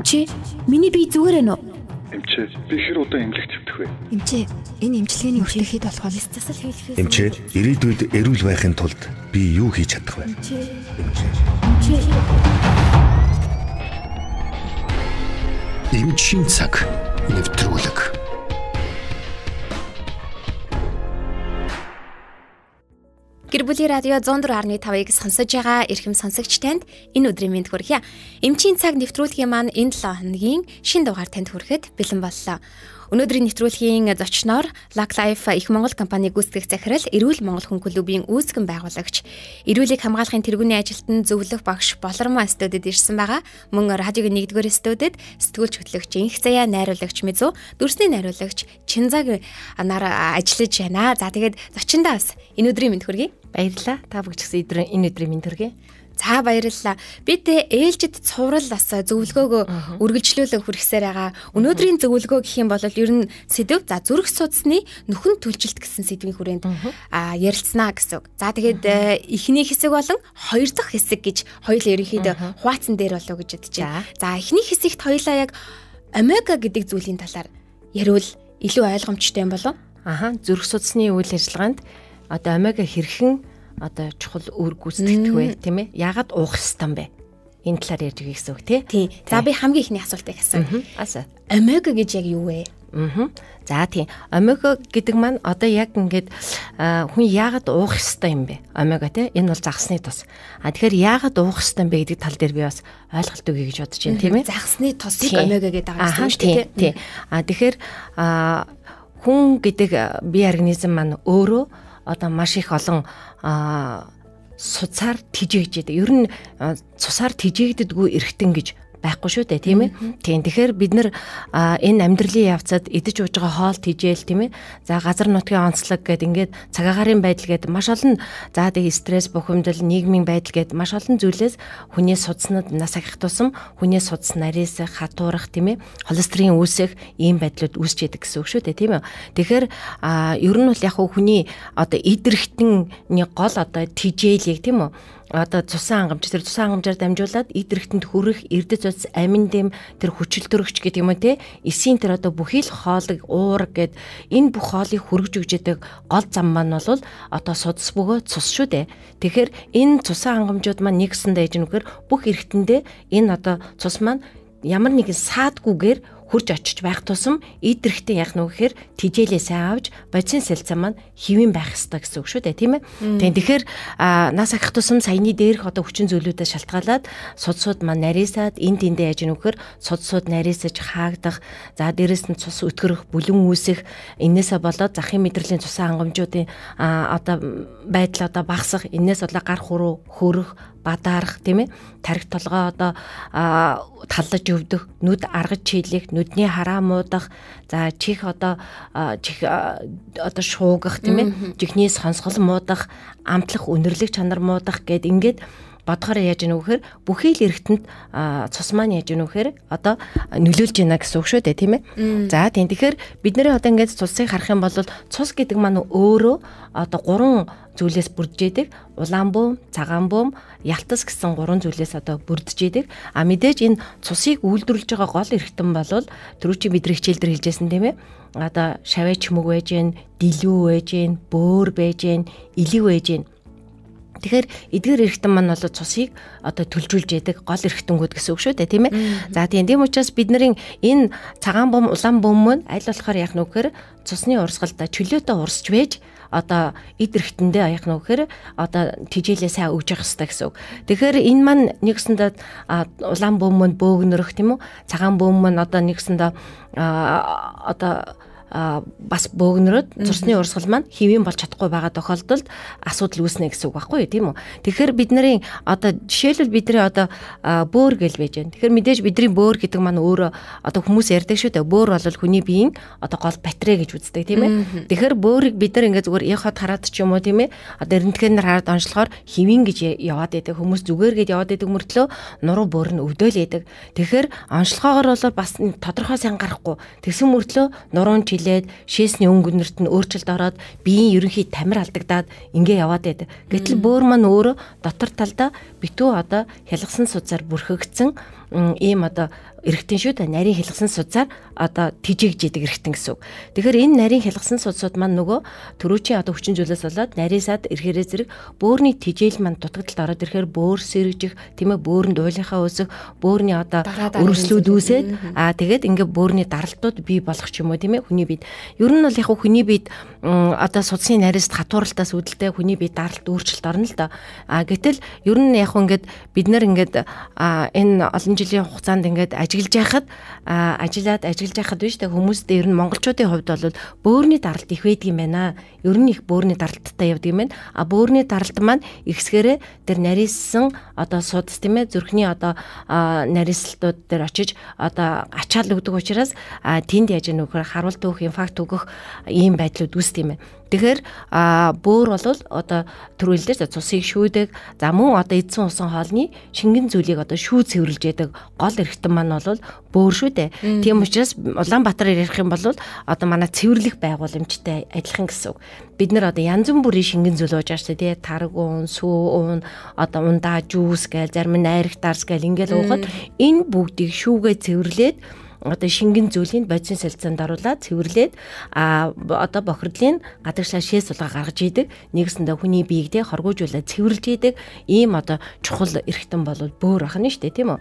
Эмчээ, миний бие зүгээр байна уу? Эмчээ, би хэр удаан эмнэлэгт хэвдэх вэ? Эмчээ, энэ эмчилгээний хүртэхэд болохоор стресс хэлхээс. Эмчээ, ирээдүйд эрүүл байхын тулд би юу хийж чадах вэ? Эмчээ. Эмчээ. Эмчийн цаг нэвтрүүлэг. Гэр бүлийн радио 104.5-ыг сонсож байгаа эрхэм сонсогч танд энэ өдрийн мэнд хүргэе. Эмчийн цаг нэвтрүүлгийн маань энэ 7 хоногийн шин дугаар танд хүрэхэд бэлэн боллоо. Өнөөдрийн нэвтрүүлгийн зочноор Lag Life их Монгол компани гүйцэтгэх захирал Эрүүл Монгол хүн клубийн үүсгэн байгуулагч, эрүүлийг хамгаалахын тэргүүний ажилтан зөвлөх багш Болормоо студид ирсэн байгаа. Мөн радиогийн 1-р студид сэтгүүлч хөтлөгч Инх Заяа найруулагч Мизүү, дүрсний найруулагч Чинзаг нар ажиллаж байна. За тэгээд зочиндаа бас энэ өдрийн мэнд хүргэе. Баярлалаа. Та бүгд ч гэсэн энэ өдрийн мэнд хүргэе. За баярлалаа. Би тэ ээлжид цуврал бас зөвлөгөөгөө үргэлжлүүлэн хүргэсээр байгаа. Өнөөдрийн зөвлөгөө гэх юм бол ер нь сэдв за зүрх судасны нүхэн түлжилт гэсэн сэдвийн хүрээнд а ярилцсанаа гэсэн. За тэгээд э, эхний хэсэг болон хоёр дахь хэсэг гэж хоёул ерөнхийдөө хуваацсан дээр болов гэж бодчихъя. За эхний хэсэгт хоёлаа яг омега гэдэг зүйлийн талаар ярил илүү ойлгомжтой юм болов. Аха зүрх судасны үйл ажиллагаанд одоо омега хэрхэн одоо чухал үр гүйцэтгэдэг вэ тийм ээ? Ягаад уух ёстой бэ? Энэ талаар ярьж өгье гэсэн үг тий. За би хамгийн ихний асуултыг асууя. Асуу. Омега гэж яг юу вэ? Аа. За тийм. Омега гэдэг маань одоо яг ингээд хүн яагаад уух ёстой юм бэ? Омега тий. Энэ бол загсны тус. А тэгэхээр яагаад уух ёстой юм бэ гэдэг тал дээр би бас ойлголт өгье гэж бодож байна тийм ээ. Загсны тусыг омега гэдэг байгаа юм шүү дээ тий. А тэгэхээр хүн гэдэг бие организм маань өөрөө одоо маш их олон а суцаар тижээгдээд ер нь цусаар тижээгдэдгүй эргэтэн гэж байхгүй шүү дээ тийм ээ. Тийм тэгэхээр бид нар энэ амьдралын явцад идэж ууж байгаа хоол тижэл тийм ээ. За газар нутгийн онцлог гэд ингээд цагаагарын байдал гэд маш олон за тэгээ стресс бухимдал нийгмийн байдал гэд маш олон зүйлээс хүний судснад нас ахих тусам хүний судас нарийнс хатуурах тийм ээ. холестерин үүсэх ийм байдлууд үүсч идэг гэсэн үг шүү дээ тийм ээ. Тэгэхээр ер нь бол яг хүний одоо идэрхтэн гол одоо тижэлийг тийм үү одоо цусан хангамж тэр цусан хангамжаар дамжуулаад идрэхтэнд хүрэх эрдэц ус амин дэм тэр хүчилтөрөгч гэдэг юм уу те эсийн тэр одоо бүхий л хоолыг уураг гэд энэ бүх хоолыг хөргөж өгч яддаг гол зам маань бол одоо судас бөгөө цус шүү дээ тэгэхээр энэ цусан хангамжууд маань нэгсэн дэж нүгээр бүх эргэтэндээ энэ одоо цус маань ямар нэгэн саадгүйгээр хурж очиж байх тусам идрэхтэй яах нь вэ гэхээр тижээлээ сайн авч бодисын сэлцэн маань хэвэн байх хэрэгтэй гэсэн үг шүү дээ тийм ээ. Тийм тэгэхээр нас ахих тусам саяны дээрх одоо хүчин зүйлүүдээс шалтгаалаад судсууд маань нарийсаад эн тэндээ яж нүгээр судсууд нарийсаж хаагдах за дээрэс нь цус өткөрөх бүлэн үүсэх энээсээ болоод захын мэдрэлийн цус хангамжуудын одоо байдал одоо багасах энээс болоод гар хуруу хөрөх бадарах тийм ээ тарих толгоо одоо таллаж өвдөх нүд аргаж чийлэх нүдний хараа муудах за чих одоо чих одоо шуугах тийм ээ жихний сонсгол муудах амтлах үнэрлэх чанар муудах гэд ингээд бодохоор яаж гэнэ вэхээр бүхий л эргэтэнд цус маань яаж гэнэ вэхээр одоо нөлөөлж байна гэсэн үг шүү дээ тийм ээ. За тийм тэгэхээр бид нэрээ одоо ингээд цусыг харах юм бол цус гэдэг маань өөрөө одоо гурван зүйлээс бүрдэж идэг. Улаан бөөм, цагаан бөөм, ялтас гэсэн гурван зүйлээс одоо бүрдэж идэг. А мэдээж энэ цусыг үйлдвэрлэж байгаа гол эрхтэн бол түрүү чи бидний хичээлдэр хэлжсэн тийм ээ. Одоо шавьяч мөг байж гэн, дилүү байж гэн, бөөр байж гэн, илэг байж гэн Тэгэхээр эдгээр эрэгтэн маань бол цусыг одоо төлжүүлж яадаг гол эрэгтэнгүүд гэсэн үг шүү дээ тийм ээ. За тийм тийм учраас бид нарын энэ цагаан бом улаан бом мөн аль болохоор яах нь вэ гэхээр цусны урсгалда чөлөөтэй урсж байж одоо эд эрэгтэндээ яах нь вэ гэхээр одоо тижээлээ сайн өгж явах хэрэгтэй гэсэн үг. Тэгэхээр энэ маань нэгсэндээ улаан бом мөн бөөгнөрөх тийм үү? Цагаан бом мөн одоо нэгсэндээ одоо бас бөөгнөрөд цусны урсгал маань хэвэн болж чадахгүй байгаа тохиолдолд асуудал үүснэ гэсэн үг байхгүй юу тийм үү тэгэхээр бид нарын одоо жишээлбэл бидний одоо бөөр гэл байж байна тэгэхээр мэдээж бидний бөөр гэдэг маань өөрөө одоо хүмүүс ярьдаг шүү дээ бөөр бол хүний биеийн одоо гол батарей гэж үздэг тийм ээ тэгэхээр бөөрийг бид нар ингээд зүгээр яг хад хараад ч юм уу тийм ээ одоо эрдэнтгээр хараад онцлохоор хэвэн гэж яваад байдаг хүмүүс зүгээр гэж яваад байдаг мөртлөө нуруу бөөр нь өвдөөл байдаг тэгэхээр онцлохоогоор бол бас тодорхой сан гарахгүй тэгсэн мөртлөө нуруу нь хилээд шээсний өнгөнөрт нь өөрчлөлт ороод биеийн ерөнхий тамир алдагдаад ингээ яваад байдаг. Гэтэл бөөр маань өөрө дотор талдаа битүү одоо хялгсан суцаар бүрхэгдсэн ийм одоо эргэтэн шүү дээ нарийн хэлгсэн судсаар одоо тижигж идэг эргэтэн гэсэн үг. Тэгэхээр энэ нарийн хэлгсэн судсууд маань нөгөө төрөөчийн одоо хүчин зүйлээс болоод нарийсаад ирэхээрээ зэрэг бөөрийн тижээл маань дутагдалд ороод ирэхээр бөөр сэргэжих тийм ээ бөөрөнд уулынхаа өсөх бөөрийн одоо өрөслүүд үүсээд аа тэгээд ингээд бөөрийн даралтууд бий болох ч юм уу тийм ээ хүний бид ер нь бол яг хүний бид одоо судсын нарист хатууралтаас үүдэлтэй хүний бие даралт өөрчлөлт орно л доо. А гэтэл ер нь яг ингээд бид нар ингээд энэ олон жилийн хугацаанд ингээд ажиглаж байхад ажиллаад ажиглаж байхад биш тэг хүмүүст ер нь монголчуудын хувьд бол бөөрийн даралт их байдаг юм байна. Ер нь их бөөрийн даралттай явдаг юм байна. А бөөрийн даралт маань ихсгэрэ тэр нарийссан одоо судас тийм ээ зүрхний одоо нарийслтууд дээр очиж одоо ачаал өгдөг учраас тэнд яаж нөхөр харуулт өгөх инфакт өгөх ийм байдлууд үүс Бас тийм ээ. Тэгэхээр аа бөөр бол одоо төрүүлдэж цусыг шүүдэг. За мөн одоо эдсэн усан хоолны шингэн зүйлийг одоо шүү цэвэрлж яадаг гол эрхтэн маань бол бөөр шүү дээ. Тийм учраас Улаанбаатар ярих юм бол одоо манай цэвэрлэх байгууламжтай ажиллах гэсэн үг. Бид нэр одоо янз бүрийн шингэн зүйл ууж байгаа шүү дээ. Тарг уун, сүү уун, одоо ундаа жүүс гээл зарим нь найрагтарс гээл ингээл уухад энэ бүгдийг шүүгээ цэвэрлээд одоо шингэн зүйлийг бодисын солилцоонд оруулаад цэвэрлээд а одоо бохирдлын гадагшлаа шээс сулга гаргаж идэг нэгсэндээ хүний биеийг те хоргоожуулаад цэвэрлж идэг ийм одоо чухал эрхтэн бол бөөр ахна штэ тийм үү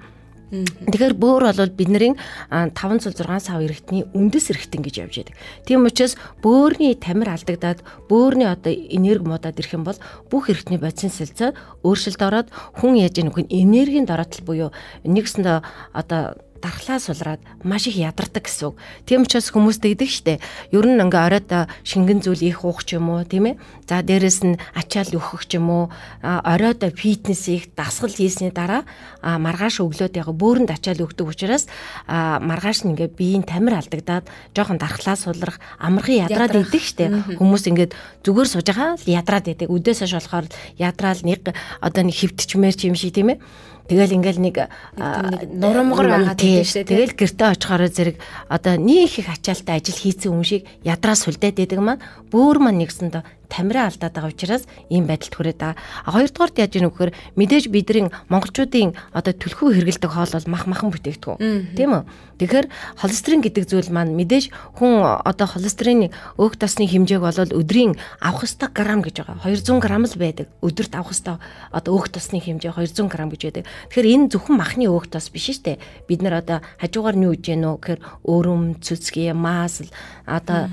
Тэгэхээр бөөр бол бидний 5-6 сав эрэгтний үндэс эрэгтэн гэж явж байдаг. Тийм учраас бөөрийн тамир алдагдаад бөөрийн одоо энерги муудаад ирэх юм бол бүх эрэгтний бодисын сэлцээ өөрчлөлт ороод хүн яаж ийм нөхөн энергийн дараатал буюу нэгсэнд одоо дархлаа сулраад маш их ядардаг гэсэн үг. Тийм учраас хүмүүс тэгдэг штэ. Ер нь ингээ оройд шингэн зүйл их уух ч юм уу, тийм ээ. За дээрэс нь ачаал өөхөх ч юм уу, оройд фитнес их дасгал хийсний дараа маргааш өглөөд яг бөөрөнд ачаал өгдөг учраас маргааш нь ингээ биеийн тамир алдагдаад жоохон дархлаа сулрах, амархан ядраад идэг штэ. Хүмүүс ингээд зүгээр сууж байгаа л ядраад идэг. Өдөөсөө болохоор ядраал нэг одоо нэг хөвтчмээр ч юм шиг тийм ээ Тэгэл ингээл нэг нурмгор байгаад тийм шүү дээ. Тэгэл гэрте очихоор зэрэг одоо нэг их ачаалттай ажил хийцэн хүн шиг ядраа сүлдээд байдаг маань бөөр маань нэгсэндээ тамираа алдаад байгаа учраас ийм байдалд хүрээд байгаа. А хоёрдугаарт яаж ийн вөхөр мэдээж бидрийн монголчуудын одоо төлхөө хэргэлдэг хоол бол мах махан бүтээгдэхүүн. Тийм үү? Тэгэхээр холестерин гэдэг зүйл маань мэдээж хүн одоо холестерины өөх тосны хэмжээг бол өдрийн авах ёстой грамм гэж байгаа. 200 грамм л байдаг. Өдөрт авах ёстой одоо өөх тосны хэмжээ 200 грамм гэж байдаг. Тэгэхээр энэ зөвхөн махны өөх тос биш шүү дээ. Бид нар одоо хажуугаар нь юу гэж яануу гэхээр өрөм, цүцгий, маас одоо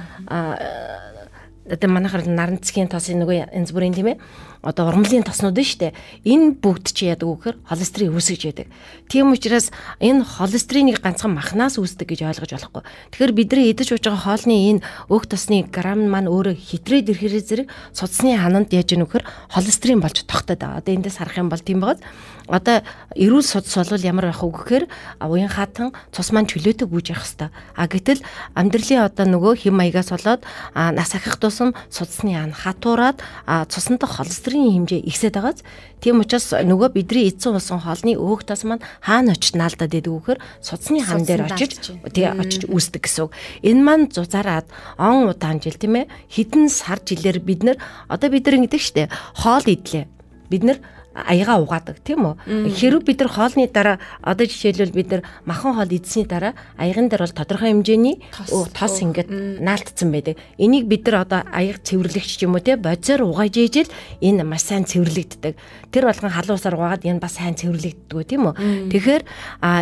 одоо манайхаар наранцгийн тос нөгөө янз бүрийн тийм ээ одоо ургамлын тоснууд нь штэ. Энэ бүгд чи яадаг вэ гэхээр холестерин үүсгэж яадаг. Тийм учраас энэ холестериныг ганцхан махнаас үүсдэг гэж ойлгож болохгүй. Тэгэхээр бидний идэж ууж байгаа хоолны энэ өг тосны грамм маань өөрөө хитрээд ирэхээр зэрэг судасны хананд яаж гэнэ вэ гэхээр холестерин болж тогтоод байгаа. Одоо эндээс харах юм бол тийм байгаад одоо эрүүл судас бол ямар байх вэ гэхээр уян хатан цус маань чөлөөтэй гүйж явах хэвээр. А гэтэл амьдралын одоо нөгөө хэм маягаас болоод нас ахих тусам судасны ан хатуураад цусантай холестерин дэвсгэрийн хэмжээ ихсээд байгааз тийм учраас нөгөө бидний эзэн болсон хоолны өөх тас маань хаана очиж наалдаад байдаг вөхөр судасны хан дээр очиж тэгээ очиж үүсдэг гэсэн үг. Энэ маань зузаараад он удаан жил тийм ээ хідэн сар жилээр бид нар одоо бид нар ингэдэг штэ хоол идлээ. Бид нар аяга угаадаг тийм үү хэрв бид нар хоолны дараа одоо жишээлбэл бид нар махан хоол идсэний дараа аяган дээр бол тодорхой хэмжээний тос ингээд наалтцсан байдаг энийг бид нар одоо аяга цэвэрлэгч юм уу те бодисоор угааж ижил энэ маш сайн цэвэрлэгддэг тэр болгон халуусаар угаагаад энэ бас сайн цэвэрлэгддэг үү тийм үү тэгэхээр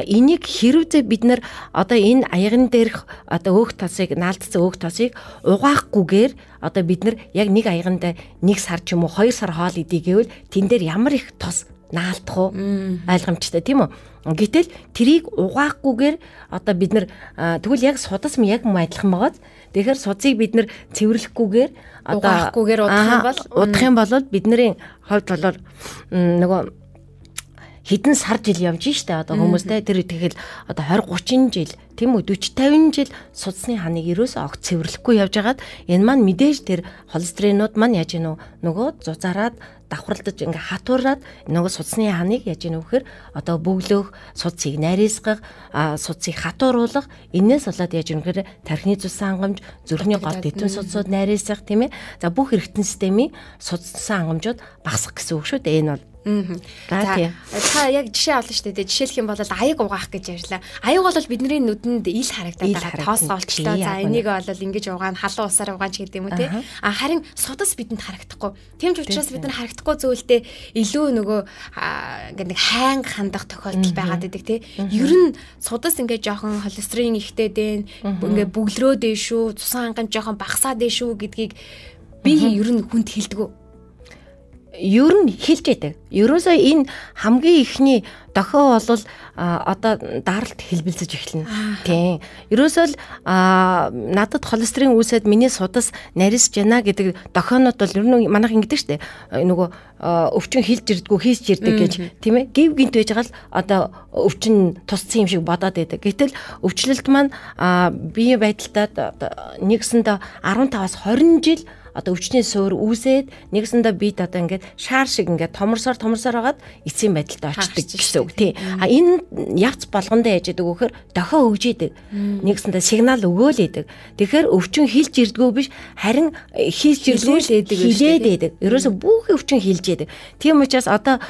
энийг хэрвээ бид нар одоо энэ аяган дээрх одоо өөх тосыг наалтцсан өөх тосыг угаахгүйгээр одоо бид нар яг нэг аяганд нэг сар ч юм уу хоёр сар хоол идэе гэвэл тэн дээр ямар их тос наалдах уу ойлгомжтой тийм үү гэтэл трийг угаахгүйгээр одоо бид нар тэгвэл яг судас минь яг юм адилхан байгааз тэгэхээр судсыг бид нар цэвэрлэхгүйгээр одоо угаахгүйгээр удах юм бол удах юм бол бидний хувьд бол нөгөө хэдэн сар жил явж штэ одоо хүмүүстэй тэр тэгэл одоо 20 30 жил тийм үү 40 50 жил судасны ханыг ерөөсөө огт цэвэрлэхгүй явж хагаад энэ маань мэдээж тэр холестеринууд маань яаж гинөө нөгөө зузараад давхралдаж ингээ хатуураад нөгөө судасны ханыг яаж гинөө вэхэр одоо бөглөх судсыг найрсгах судсыг хатууруулах энээс болоод яаж үнэхээр тархины цусан хангамж зүрхний гол дэвтэн судсууд найрсгах тийм ээ за бүх эргэтэн системийн судсан хангамжууд багасгах гэсэн үг шүү дээ энэ бол Аа. Та яг жишээ олно шүү дээ. Жишээлх юм бол аяг угаах гэж ярьлаа. Аяг бол бидний нүдэнд ил харагдаад байгаа тоосголчтой. За энийг бол ингэж угаана, халуун усаар угаач гэдэг юм уу те. А харин судас бидэнд харагдахгүй. Тэмч учраас бид нар харагдахгүй зүйлтэй илүү нөгөө ингээд нэг хайнг хандах тохиолдол байгаад байдаг те. Ер нь судас ингээд жоохон холестерин ихтэй дээ, ингээд бөглөрөөд дээ шүү, цусан хангамж жоохон багасаад дээ шүү гэдгийг би ер нь хүнд хэлдэг ер нь хилж яадаг. Ерөөсөө энэ хамгийн ихний дохио бол одоо даралт хэлбэлцэж эхэлнэ. Тийм. Ерөөсөө л надад холестерин үүсээд миний судас нарисж яана гэдэг дохионууд бол ер нь манайх ингэдэг шүү дээ. Нөгөө өвчин хилж ирдгүү хийсж ирдэг гэж тийм ээ. Гів гинт байж байгаа л одоо өвчин тусцсан юм шиг бодоод байдаг. Гэтэл өвчлөлт маань бие байдалтай нэгсэндээ 15-аас 20 жил одоо өвчний суур үүсээд нэгсэндээ бид одоо ингээд шаар шиг ингээд томорсоор томорсоор хагаад эцсийн байдалд очдог гэсэн үг тий. А энэ явц болгондоо яаж идэг вөхөр дохио өгжээдэг. Нэгсэндээ сигнал өгөөл идэг. Тэгэхээр өвчин хилж ирдгүү биш харин э, хилж ирдгүүл идэг хилээд идэг. Ерөөсө бүх өвчин хилж идэг. Тийм учраас одоо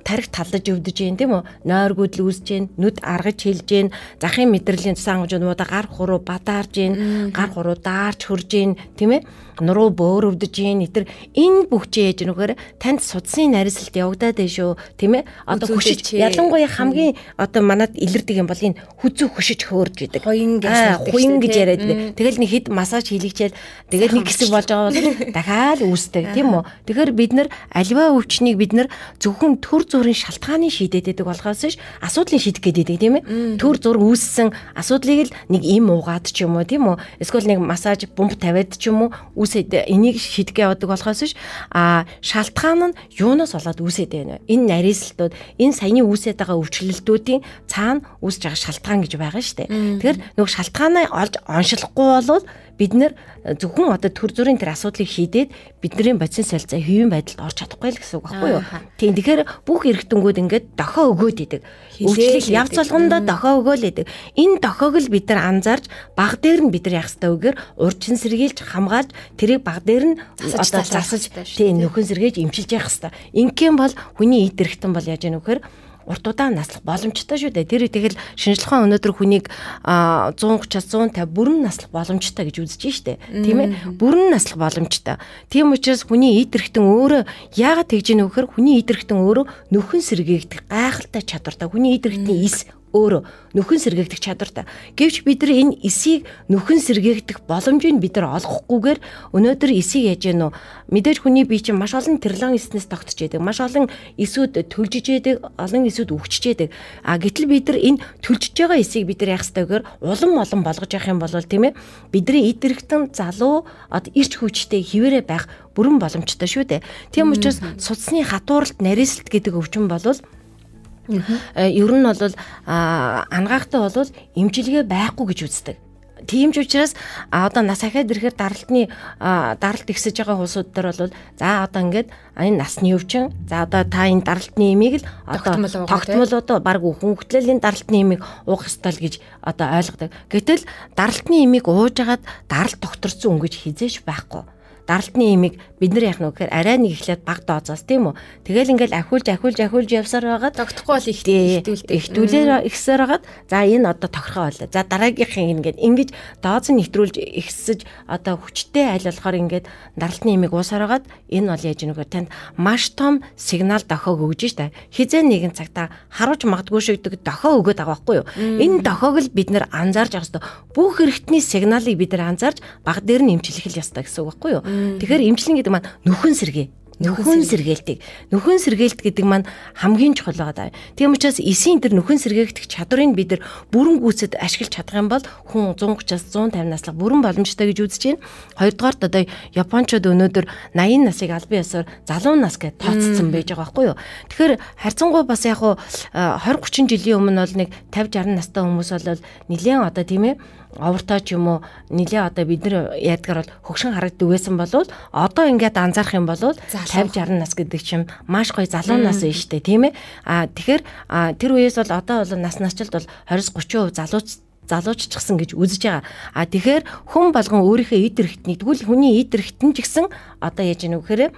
тарих талдаж өвдөж जैन тийм үү? Нойргүдл үүсэж जैन, нүд аргаж хилж जैन, захын мэдрэлийн цэсангж юм уу да гар хуруу бадарж जैन, гар хуруу даарч хөрж जैन тийм ээ? Нуруу хүү бөөрөвдөж ийн итэр энэ бүхчээ ээж нүгээр танд судсын нарийнсалт явагдаад байна шүү тийм ээ одоо хөшиж ялангуяа хамгийн одоо манад илэрдэг юм бол энэ хүзүү хөшиж хөөрж идэг хуин гэж хуин гэж яриад байдаг тэгэл нэг хэд массаж хийлэгчээл тэгэл нэг хэсэг болж байгаа бол дахиад үүсдэг тийм үү тэгэхээр бид нар аливаа өвчнийг бид нар зөвхөн төр зүрийн шалтгааны шийдэд байдаг болохоос ш асуудлыг шийдэх гэдэг тийм ээ төр зур үүссэн асуудлыг л нэг им уугаад ч юм уу тийм үү эсвэл нэг массаж бомб тавиад ч юм уу үүсэд тэгээд энийг шийдгээ явдаг болохоос биш а шалтгаан нь юунаас болоод үүсээд байна вэ? Энэ нарийнслтууд энэ саяны үүсээд байгаа өвчлөлтүүдийн цаана үүсэж байгаа шалтгаан гэж байгаа шүү дээ. Тэгэхээр нөгөө шалтгаанаа олж оншилохгүй бол бид нар э, зөвхөн одоо төр зүрийн тэр асуудлыг шийдээд бидний бодис солилцоо хэвийн байдалд орч чадахгүй л гэсэн үг байхгүй юу. Тийм тэгэхээр бүх эргэтэнгүүд ингээд дохоо өгөөд идэг. Үйлчлэл явц болгондоо дохоо өгөөл идэг. Энэ дохоог л бид нар анзаарч баг дээр нь бид нар яах ёстой үгээр урчин сэргийлж хамгаалж тэрийг баг дээр нь одоо засаж тийм нөхөн сэргээж имчилж явах ёстой. Ингээм бол хүний идэрхтэн бол яаж яах вэ гэхээр урт удаан наслах боломжтой шүү дээ. Тэр тэгэл шинжлэх ухаан өнөөдөр хүнийг 130-аас 150 бүрэн наслах боломжтой гэж үзэж штэ. Тийм ээ. Бүрэн наслах боломжтой. Тийм учраас хүний идэрхтэн өөрөө яагаад тэгж ийн вөхөр хүний идэрхтэн өөрөө нөхөн сэргээгдэх гайхалтай чадвартай. Хүний идэрхтэн эс өөрө нүхэн сэргээгдэх чадвартай. Гэвч бид нар энэ эсийг нүхэн сэргээгдэх боломжийг бид нар олохгүйгээр өнөөдөр эсийг яаж яануу мэдээж хүний бие чинь маш олон тэрлан эснээс тогтч яадаг. Маш олон эсүүд төлжж яадаг, олон эсүүд өвчж яадаг. А гэтэл бид нар энэ төлжж байгаа эсийг бид нар яах ёстойгээр улам олон болгож явах юм бол тийм ээ бидний эд эрэгтэн залуу од ирч хүчтэй хിവэрэ байх бүрэн боломжтой шүү дээ. Тийм учраас судасны хатууралт, нарийнсэлт гэдэг өвчин болвол Э, ер нь бол ангаахтай бол имжилгээ байхгүй гэж үздэг. Тийм ч учраас одоо нас ахаад ирэхээр даралтны даралт ихсэж байгаа хулсууд дээр бол за одоо ингээд энэ насны өвчин за одоо та энэ даралтны эмийг л одоо тогтмол одоо баг хүнхтлэл энэ даралтны эмийг уух ёстой л гэж одоо ойлгодог. Гэтэл даралтны эмийг уужгаад даралт докторцсон өнгөж хизээш байхгүй даралтны имийг бид нар яах нь вэ гэхээр арай нэг ихлээд баг доозоос тийм үү. Тэгэл ингээл ахиулж ахиулж ахиулж явсаар байгаа. Тогтохгүй бол их ихтүүлээр ихсээр хагаад за энэ одоо тохирхоо байлаа. За дараагийнх ингээд ингэж дооз нь нэвтрүүлж ихсэж одоо хүчтэй айл болохоор ингээд даралтны имийг уусаар хагаад энэ бол яаж нүгөө танд маш том сигнал дохоог өгж штэ. Хизээ нэгэн цагта харуулж магадгүй шигдэг дохоо өгöd байгаа байхгүй юу. Энэ дохоог л бид нар анзаарч авах хэрэгтэй. Бүх хэрэгтний сигналыг бид нар анзаарч баг дээр нь имчилэх л ёстой гэсэн үг байхгүй юу. Тэгэхээр имчлэн гэдэг маань нүхэн сэргээ Нөхөн сэргээлтийг. Нөхөн сэргээлт гэдэг маань хамгийн чухал байгаа даа. Тийм учраас эсийн тэр нөхөн сэргээгдэх чадрыг бид нар бүрэн гүйцэд ашиглаж чадах юм бол хүн 130-аас 150 наслах бүрэн боломжтой гэж үзэж байна. Хоёрдугаарт одоо Япончууд өнөөдөр 80 насыг аль бие ёсоор залуу нас гэж тооцсон байж байгаа байхгүй юу. Тэгэхээр харьцангуй бас яг хуу 20 э, 30 жилийн өмнө бол нэг 50 60 настай хүмүүс бол нэлээд одоо тийм ээ овертоо ч юм уу нэлээ одоо бид нар яадгаар бол хөгшин харагддаг байсан болвол одоо ингээд анзаарах юм бол 50 60 нас гэдэг чим маш гоё залуу нас биш үү тийм ээ. А тэгэхээр тэр үеэс бол одоо бол нас насжилт бол 20 30% залууч залууччихсан гэж үзэж байгаа. А тэгэхээр хүн болгон өөрийнхөө идэрхтний тэгвэл хүний идэрхтэн ч гэсэн одоо яаж яах вэ гэхээр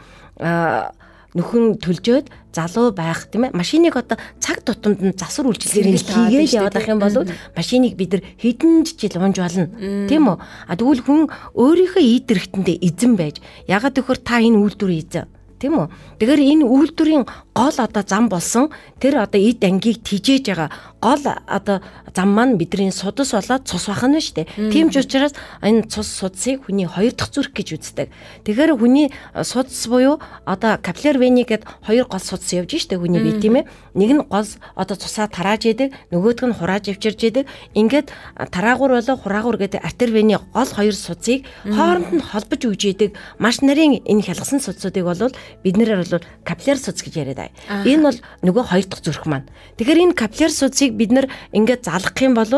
нөхөн төлжөөд залуу байх тийм ээ машиныг одоо цаг тутамд нь засвар үйлчлэлээр хийгээд яваад ах юм бол машиныг бид нар хэдэн жил унж болно тийм үү а тэгвэл хүн өөрийнхөө идэрхтэндээ эзэн байж ягаад гэхээр та энэ үйлдвэрийг эзэн тийм үү? Тэгэхээр энэ үйлдвэрийн гол одоо зам болсон тэр одоо эд ангийг тижээж байгаа гол одоо зам маань бидний судас болоод цус бах нь шүү дээ. Тийм ч учраас энэ цус судсыг хүний хоёр дахь зүрх гэж үздэг. Тэгэхээр хүний э, судас буюу одоо капилляр вени гэдэг хоёр гол судас явж шүү дээ хүний бие тийм ээ. Нэг нь гол одоо цусаа тарааж яадаг, нөгөөдг нь хурааж явчирж яадаг. Ингээд э, тараагур болоо хураагур гэдэг артер вени гол хоёр судсыг хооронд нь холбож үүж яадаг. Маш нарийн энэ хялгсан судсуудыг бол бид нэр бол капилляр судс гэж яриад бай. Энэ бол нөгөө хоёр дахь зүрх маань. Тэгэхээр энэ капилляр судсыг бид нар ингээд залгах юм бол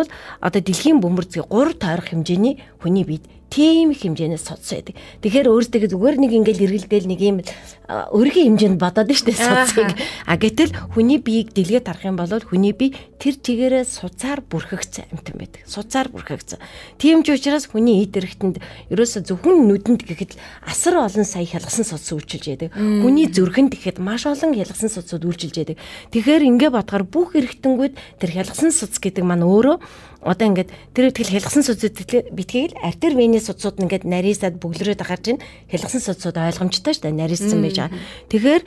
одоо дэлхийн бөмбөрцгийг 3 тойрох хэмжээний хүний бид тийм их хэмжээнээс судас байдаг. Тэгэхээр өөрсдөө зүгээр нэг ингээл эргэлдээл нэг юм өргийн хэмжээнд бодоод штэ судсыг. А гэтэл хүний биеийг дэлгээд харах юм бол хүний бие тэр чигээрээ суцаар бүрхэгцэн амтан байдаг. Суцаар бүрхэгцэн. Тийм ч учраас хүний эд эрэгтэнд ерөөсө зөвхөн нүдэнд гэхэд асар олон сая хялгсан судас үйлчилж байдаг. Хүний зүрхэнд гэхэд маш олон хялгсан судсууд үйлчилж байдаг. Тэгэхээр ингээ бодохоор бүх эрэгтэнгүүд тэр хялгсан судас гэдэг маань өөрөө одоо ингээд тэр ихтгэл хялгсан судас битгийг л артер венес судсууд нь ингээд нарийсаад бөглөрөөд агарч ин хялгсан судсууд ойлгомжтой шүү дээ нарийссан байж байгаа. Тэгэхээр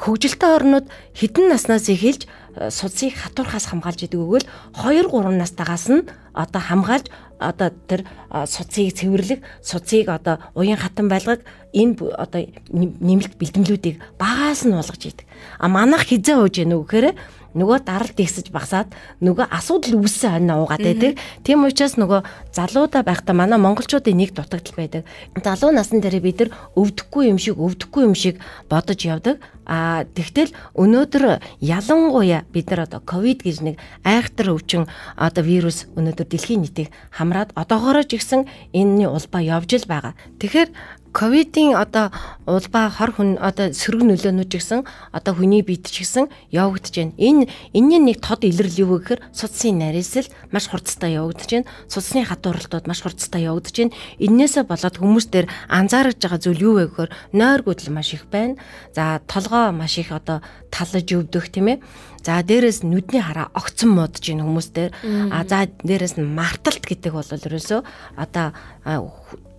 хөгжилтэй орнууд хідэн наснаас эхэлж э, судсыг хатуурхаас хамгаалж идэг өгөөл 2 3 настайгаас нь одоо хамгаалж одоо тэр суцыг цэвэрлэг суцыг одоо уян хатан байлгаг энэ одоо нэмэлт бэлтэмлүүдийг багаас нь болгож идэг. А манах хизээ хууж гэнэ үхээр нөгөө даралт ихсэж багасаад нөгөө асуудал үүссэн хань уугаад байдаг. Тийм учраас нөгөө залуудаа байхдаа манай монголчуудын нэг дутагдал байдаг. Залуу насны дээр бид нар өвдөхгүй юм шиг өвдөхгүй юм шиг бодож явдаг. А тэгтэл өнөөдөр ялангуяа бид нар одоо ковид гэж нэг айхтар өвчин одоо вирус өнөөдөр дэлхийн нийтийг хамраад одоогоороо ч ихсэн энэний улбаа явж л байгаа. Тэгэхээр ковидын одоо улбаа хор хүн одоо сөрөг нөлөөнүүд ч гэсэн одоо хүний биед ч гэсэн явагдаж байна. Энэ энэний нэг тод илрэл юу вэ гэхээр цуцсны нарийнсэл маш хурцтай явагдаж байна. Цуцсны хатуурлтууд маш хурцтай явагдаж байна. Иннээсээ болоод хүмүүс дээр анзаарч байгаа зүйл юу вэ гэхээр нойр гудал маш их байна. За толгоо маш их одоо талж өвдөх тийм ээ. За дээрэс нүдний хараа огцон муудж ийн хүмүүс дээр. А за дээрэс нь марталт гэдэг бол ерөөсөө одоо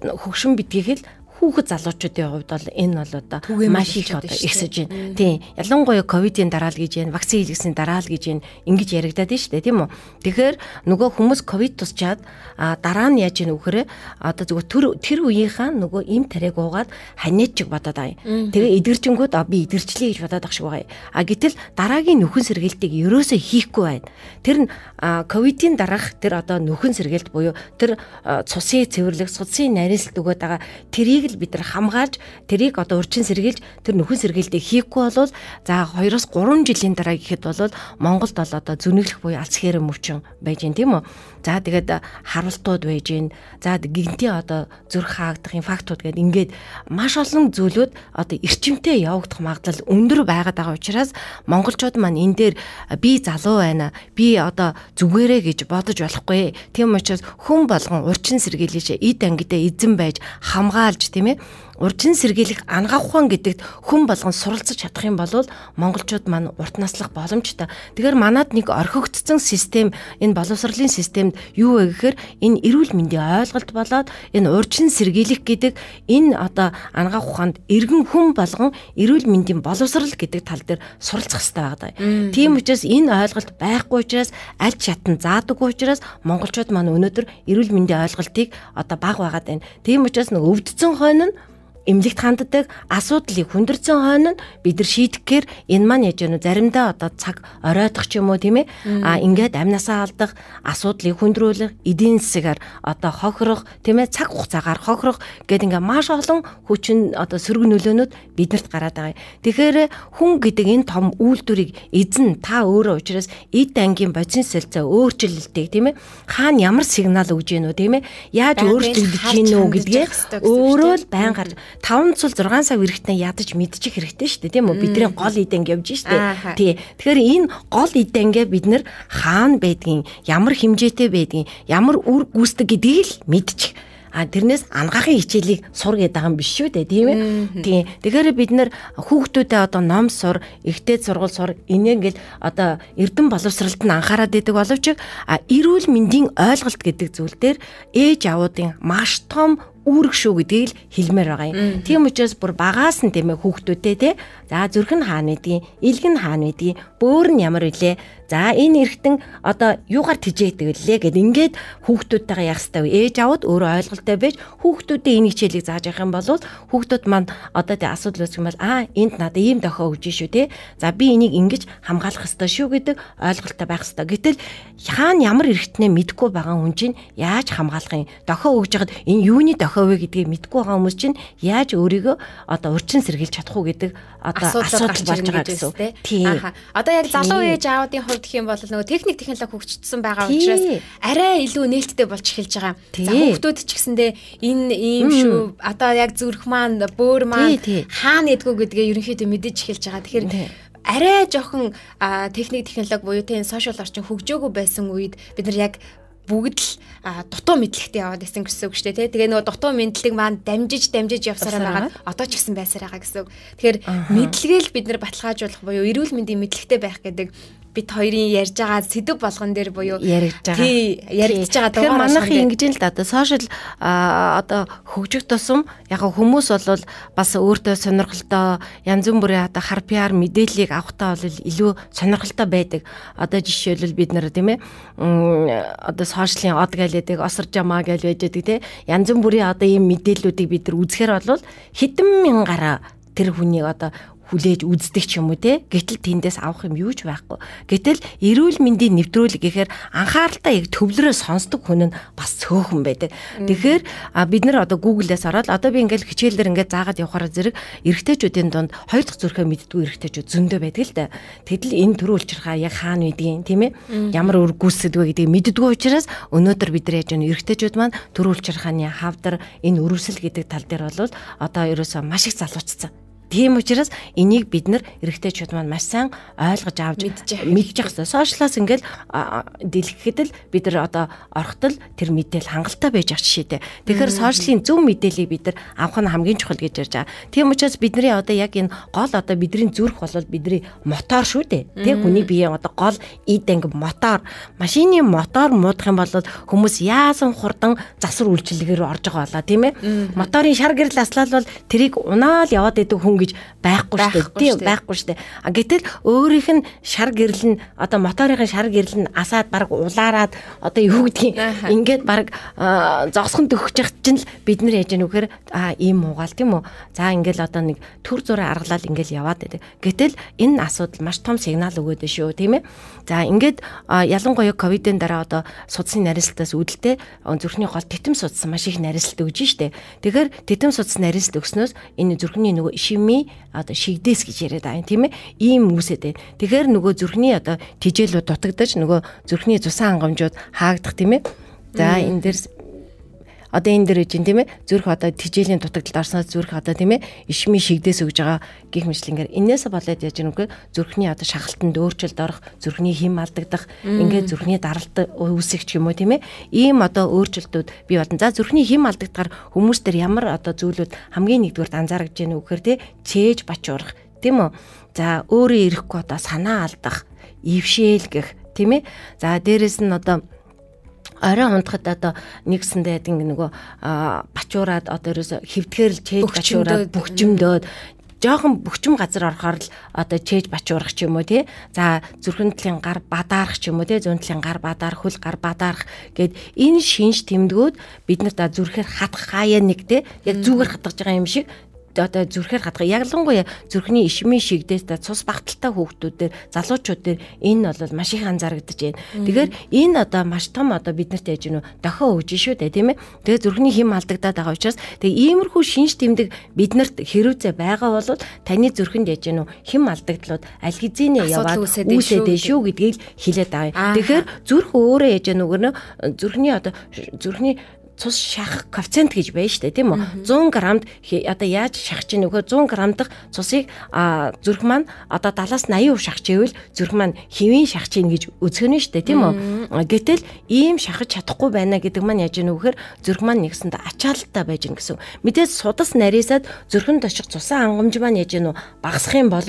хөгшин битгийхэл хүүхэд залуучуудын хувьд бол энэ бол одоо маш их одоо ихсэж байна. Тийм. Ялангуяа ковидын дараа л гэж байна, вакцины хийлгэсний дараа л гэж байна. Ингэж яригадаад байна шүү дээ, тийм үү? Тэгэхээр нөгөө хүмүүс ковид тусчаад дараа нь яаж ийн үхэрэ одоо зүгээр тэр тэр үеийнхаа нөгөө им тариаг уугаад ханиач чиг бодоод аа. Тэгээ идэрчэнгүүд би идэрчлээ гэж бодоод ах шиг байгаа. А гэтэл дараагийн нөхөн сэргээлтийг ерөөсөө хийхгүй байна. Тэр нь ковидын дараах тэр одоо нөхөн сэргээлт буюу тэр цусын цэвэрлэх, цусын нарийнсэлт өгөөд байгаа тэрийг тэрийг л бид нар хамгаалж тэрийг одоо урчин сэргийлж тэр нөхөн сэргийлдэг хийхгүй бол за 2-оос 3 жилийн дараа гэхэд бол Монголд бол одоо зүнэглэх буюу алцхэр мөвчин байж гэн тийм үү. За тэгээд харуултууд байж гэн. За гинти одоо зүрх хаагдахын фактууд гээд ингээд маш олон зүйлүүд одоо эрчимтэй явагдах магадлал өндөр байгаад байгаа учраас монголчууд маань энэ дээр би залуу байна. Би одоо зүгээрээ гэж бодож болохгүй. Тийм учраас хүн болгон урчин сэргийлээч эд ангидаа эзэн байж хамгаалж sistemi уржин сэргийлэх анга ухаан гэдэгт хүн болгон суралцж чадах юм бол монголчууд маань урт наслах боломжтой. Тэгэхээр манад нэг орхигдсон систем энэ боловсролын системд юу вэ гэхээр энэ эрүүл мэндийн ойлголт болоод энэ уржин сэргийлэх гэдэг энэ одоо анга ухаанд эргэн хүн болгон эрүүл мэндийн боловсрал гэдэг тал дээр суралцах хэрэгтэй байгаа даа. Тийм учраас энэ ойлголт байхгүй учраас аль чатан заадаггүй учраас монголчууд маань өнөөдөр эрүүл мэндийн ойлголтыг одоо баг байгаад байна. Тийм учраас нэг өвдсөн хойно нь эмнэлэгт ханддаг асуудлыг хүндэрсэн хойно бид нар шийдэхээр энэ маань яж гэнэ заримдаа одоо цаг оройдох ч юм уу тийм ээ а ингээд амнасаа алдах асуудлыг хүндрүүлэх эдийн засгаар одоо хохирох тийм ээ цаг хугацаагаар хохирох гэдэг ингээд маш олон хүчин одоо сөрөг нөлөөнүүд бидэрт гараад байгаа юм. Тэгэхээр хүн гэдэг энэ том үйлдвэрийг эзэн та өөрөө учраас эд ангийн бодис солилцоо өөрчлөлтийг тийм ээ хаана ямар сигнал өгж гинөө тийм ээ яаж өөрчлөгдөж гинөө гэдгээ өөрөө л байн гарч 5 цул 6 сав эрэхтэн ядаж мэдчих хэрэгтэй шүү дээ тийм үү бидний гол идэнг явж шүү дээ тий тэгэхээр энэ гол идэнгээ бид нар хаана байдгийн ямар хэмжээтэй байдгийн ямар үр гүйцэтгэх гэдгийг л мэдчих А тэрнээс ангаахын хичээлийг сур гэдэг юм биш шүү дээ, тийм ээ? Тийм. Тэгэхээр бид нэр хүүхдүүдэд одоо ном сур, ихтэй сургууль сур, энийг ингээл одоо эрдэм боловсралд нь анхаарад идэг боловч а эрүүл мэндийн ойлголт гэдэг зүйл дээр ээж авуудын маш том үүрэг шүү гэдгийг хэлмээр байгаа юм. Тийм учраас бүр багаас нь тэмээ хүүхдүүдтэй те. За зүрх нь хаана гэдгийг, илг нь хаана гэдгийг, бөөр нь ямар вүлээ За энэ эргэтэн одоо юугаар тижээдэг лээ гэд ингээд хүүхдүүдтэйгээ яах хэрэгтэй вэ? Ээж аваад өөрөө ойлголттой байж хүүхдүүдэд энэ хичээлийг зааж явах юм бол хүүхдүүд маань одоо тэ асуудал үүсэх юм бол аа энд надад ийм дохио өгж шүү те. За би энийг ингэж хамгаалах хэрэгтэй шүү гэдэг ойлголттой байх хэрэгтэй. Гэтэл хаана ямар эргэтнээ мэдгүй байгаа хүн чинь яаж хамгаалах юм? Дохио өгж яхад энэ юуны дохио вэ гэдгийг мэдгүй байгаа хүмүүс чинь яаж өөрийгөө одоо урчин сэргийлж чадах уу гэдэг одоо асуудал болж байгаа гэсэн. Тийм. Одоо яг залуу ээж аавын одоо гэх юм бол нөгөө техник технологи хөгжчихсэн байгаа учраас арай илүү нээлттэй болж эхэлж байгаа. За хүүхдүүд ч гэсэндээ энэ ийм шүү одоо яг зүрх маань бөөр маань хаана идэггүй гэдгээ ерөнхийдөө мэдэж эхэлж байгаа. Тэгэхээр арай жоохон техник технологи буюу тийм сошиал орчин хөгжөөгөө байсан үед бид нар яг бүгд л дутуу мэдлэгтэй яваад байсан гэсэн үг шүү дээ. Тэгээ нөгөө дутуу мэдлэг маань дамжиж дамжиж явсараа байгаа. Одоо ч гэсэн байсараа байгаа гэсэн үг. Тэгэхээр мэдлэгээ л бид нэр баталгаажуулах буюу эрүүл мэндийн мэдлэгтэй байх гэдэг бит хоёрын ярьж байгаа сэдв болгон дээр буюу яригдж байгаа. Тий, яригдж байгаа. Тэгэхээр манайхын ингэж л да одоо сошиал одоо хөгжих тусам яг хүмүүс бол бас өөртөө сонирхолтой янз бүрийн одоо хар пиар мэдээллийг авахтаа бол илүү сонирхолтой байдаг. Одоо жишээлбэл бид нэр тийм ээ одоо сошиалын од гэлээдэг, осор жамаа гэл байж байдаг тийм ээ. Янз бүрийн одоо ийм мэдээллүүдийг бид нар үзэхэр бол хэдэн мянгаараа тэр хүнийг одоо хүлээж үздэг ч юм уу те. Гэтэл тэндээс авах юм юу ч байхгүй. Гэтэл эрүүл мэндийн нэвтрүүлэг гэхээр анхааралтай яг төвлөрөө сонсдог хүн нь бас цөөхөн байдаг. Тэгэхээр бид нар одоо Google-ээс ороод одоо би ингээл хичээлдэр ингээд заагаад явахаар зэрэг эрэгтэйчүүдийн дунд хоёр дахь зүрхээ мэддгүй эрэгтэйчүүд зөндөө байдаг л да. Тэгэл энэ төрөл учирхаа яг хаана байдгийг тийм ээ ямар үр гүйцэдвэ гэдэг мэддгүй учраас өнөөдөр бид нар яаж вэ эрэгтэйчүүд маань төрөл учирхааны хавдар энэ өрөвсөл гэдэг тал дээр бол одоо ерөөсөө маш их залуучсан Тийм учраас энийг бид нэр эрэгтэй чууд маань маш сайн ойлгож авч мэдчих хэвээр. Сошиалаас ингээл дэлгэхэд л бид нар одоо орхотол тэр мэдээл хангалттай байж ах шийдэ. Тэгэхээр сошиалын зөв мэдээллийг бид нар авах нь хамгийн чухал гэж ярьж байгаа. Тийм учраас бидний одоо яг энэ гол одоо бидний зүрх бол бидний мотор шүү дээ. Тэг хүний бие одоо гол ид анги мотор. Машины мотор муудах юм бол хүмүүс яасан хурдан засвар үйлчлэгээр орж байгаа болоо тийм ээ. Моторын шар гэрэл аслал бол тэрийг унаал яваад идэг хүн мөн гэж байхгүй шүү дээ. Тийм байхгүй шүү дээ. А гэтэл өөрийнх нь шар гэрэл нь одоо моторын шар гэрэл нь асаад баг улаарад одоо юу гэдгийг ингээд баг зогсхон төгсөж яхад чинь л бид нар яаж нүхээр а ийм уугаал тийм үү. За ингээл одоо нэг төр зураа аргалал ингээл яваад байдаг. Гэтэл энэ асуудал маш том сигнал өгөөд байна шүү тийм ээ. За ингээд ялангуяа ковидын дараа одоо судасны нарийнсалтаас үүдэлтэй зүрхний гол титэм судас маш их нарийнсалт өгж штэ. Тэгэхээр титэм судас нарийнсалт өгснөөс энэ зүрхний нөгөө ишэм нийгмийн одоо шигдээс гэж яриад байгаа юм тийм ээ. Ийм үүсэт байна. Тэгэхээр нөгөө зүрхний одоо тижээлүүд дутагдаж нөгөө зүрхний цусан хангамжууд хаагдах тийм ээ. За энэ дээрс одоо энэ дэр чинь тийм ээ зүрх одоо тижээлийн дутагдлаар орсноос зүрх одоо тийм ээ ишми шигдээс өгж байгаа гих мэтлэнгээр энээс болоод яаж юм гээд зүрхний одоо шахалтанд өөрчлөлт орох зүрхний хим алдагдах ингээд зүрхний даралт үүсэх ч юм уу тийм ээ ийм одоо өөрчлөлтүүд бий болно за зүрхний хим алдагдахаар хүмүүс төр ямар одоо зүйлүүд хамгийн нэгдүгээр анзаарч яах вэ гэхээр тийм чээж бачуурах тийм үү за өөрөө ирэхгүй одоо санаа алдах ившээл гэх тийм ээ за дээрэс нь одоо орой ундахад одоо нэгсэндээ ингээ нөгөө бачуураад одоо ерөөсө хөвдгэрл чэж бачуураад бөхчмдөөд жоохон бөхчм газар орохоор л одоо чэж бачуурах ч юм уу тий. За зүрхэн тлийн гар бадаарах ч юм уу тий. Зүүн тлийн гар бадаарах, хөл гар бадаарах гэд энэ шинж тэмдгүүд бид нарт зүрхээр хатах хаяа нэг тий. Яг зүгээр хатгаж байгаа юм шиг одоо зүрхээр хадгалах ялангуяа зүрхний ишмийн шигдээс та цус багталтай хүүхдүүд дээр залуучууд дээр энэ бол маш их анзаарэгдэж байна. Тэгэхээр энэ одоо маш том одоо бид нарт яаж гинүү дохио өгж шүү дээ тийм ээ. Тэгээ зүрхний хэм алдагдаад байгаа учраас тэгээ иймэрхүү шинж тэмдэг бид нарт хэрүүцээ байгаа бол таны зүрхэнд яаж гинүү хэм алдагдлууд аль хэзээний яваад үүсээд шүү гэдгийг хэлээд байгаа. Тэгэхээр зүрх өөрөө яаж гинүүгэр нэ зүрхний одоо зүрхний цус шахах коэффициент гэж байна шүү дээ тийм үү 100 грамд одоо яаж шахах чинь нөгөө 100 грам дах цусыг зүрх маань одоо 70-80% шахаж ивэл зүрх маань хэвийн шахаж чинь гэж үзгэнэ шүү дээ тийм үү гэтэл ийм шахаж чадахгүй байна гэдэг маань яаж гэнэ вэхээр зүрх маань нэгсэнд ачаалттай байж гэнэ гэсэн мэдээж судас нарийсаад зүрхэн доших цусаа ангамж маань яаж гэнэ багсах юм бол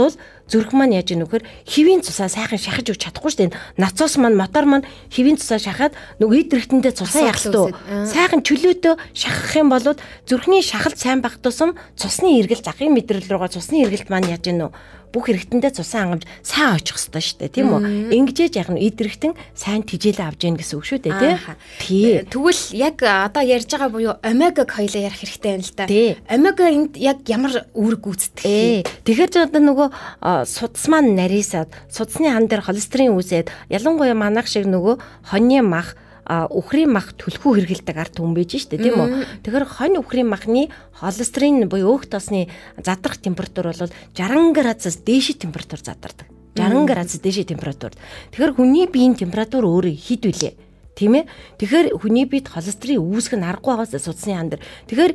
зүрх маань яаж ийн вөхөр хэвийн цусаа сайхан шахаж өгч чадахгүй шүү дээ. Нацус маань мотор маань хэвийн цусаа шахаад нөгөө идрэхтэндээ цусаа ялах туу. Сайхан чөлөөтэй шахах юм бол зүрхний шахалт сайн байх тусам цусны эргэлт захын мэдрэл рүүгээ цусны эргэлт маань яаж ийн нөө бүх эргэтэндээ цусан хангамж сайн очих хэвээр шүү дээ тийм үү ингэжээж яг нь идэрэгтэн сайн тижээлээ авж яах гэсэн үг шүү дээ тий э, Тэгвэл яг одоо ярьж байгаа буюу омегаг хоёлоо ярих хэрэгтэй юм л да омега энд яг ямар үүрэг гүйцэтгэх э, тэгэхээр ч одоо нөгөө судас маань нарийсаад судасны хан дээр холестерин үүсээд ялангуяа манах шиг нөгөө хоньны мах үхрийн мах түлхүү хэргэлдэг ард хүн байж штэ тийм үү. Тэгэхээр хонь үхрийн махны холестерин буюу өөх тосны задрах температур бол 60 градусаас дээш температур задардаг. 60 градус дээш температурт. Тэгэхээр хүний биеийн температур өөрөө хэд вүлээ? тийм ээ. Тэгэхээр хүний биед холестерин үүсэх нь аргагүй байгаас судасны яан дээр.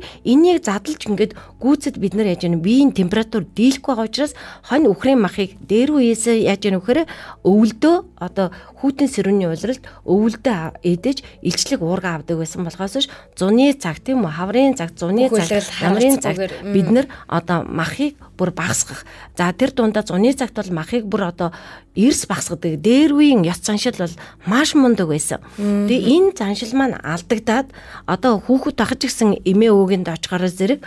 Тэгэхээр энийг задлж ингээд гүйцэд бид нар яаж яана биеийн температур дийлэхгүй байгаа учраас хонь үхрийн махыг дээр үеэсээ яаж яана вэхээр өвөлдөө одоо хүүтэн сэрүүний улиралд өвөлдөө эдэж илчлэг уурга авдаг байсан болохоос ш зуны цаг тийм үү хаврын цаг зуны цаг хамрын цаг бид нар одоо махыг бүр багасгах. За тэр дундаа зуны цагт бол махыг бүр одоо эрс багасгадаг. Дээр үеийн ёс заншил бол маш мундаг байсан. Тэгээ энэ заншил маань алдагдаад одоо хүүхэд тахаж гисэн эмээ өвгөнд очихоор зэрэг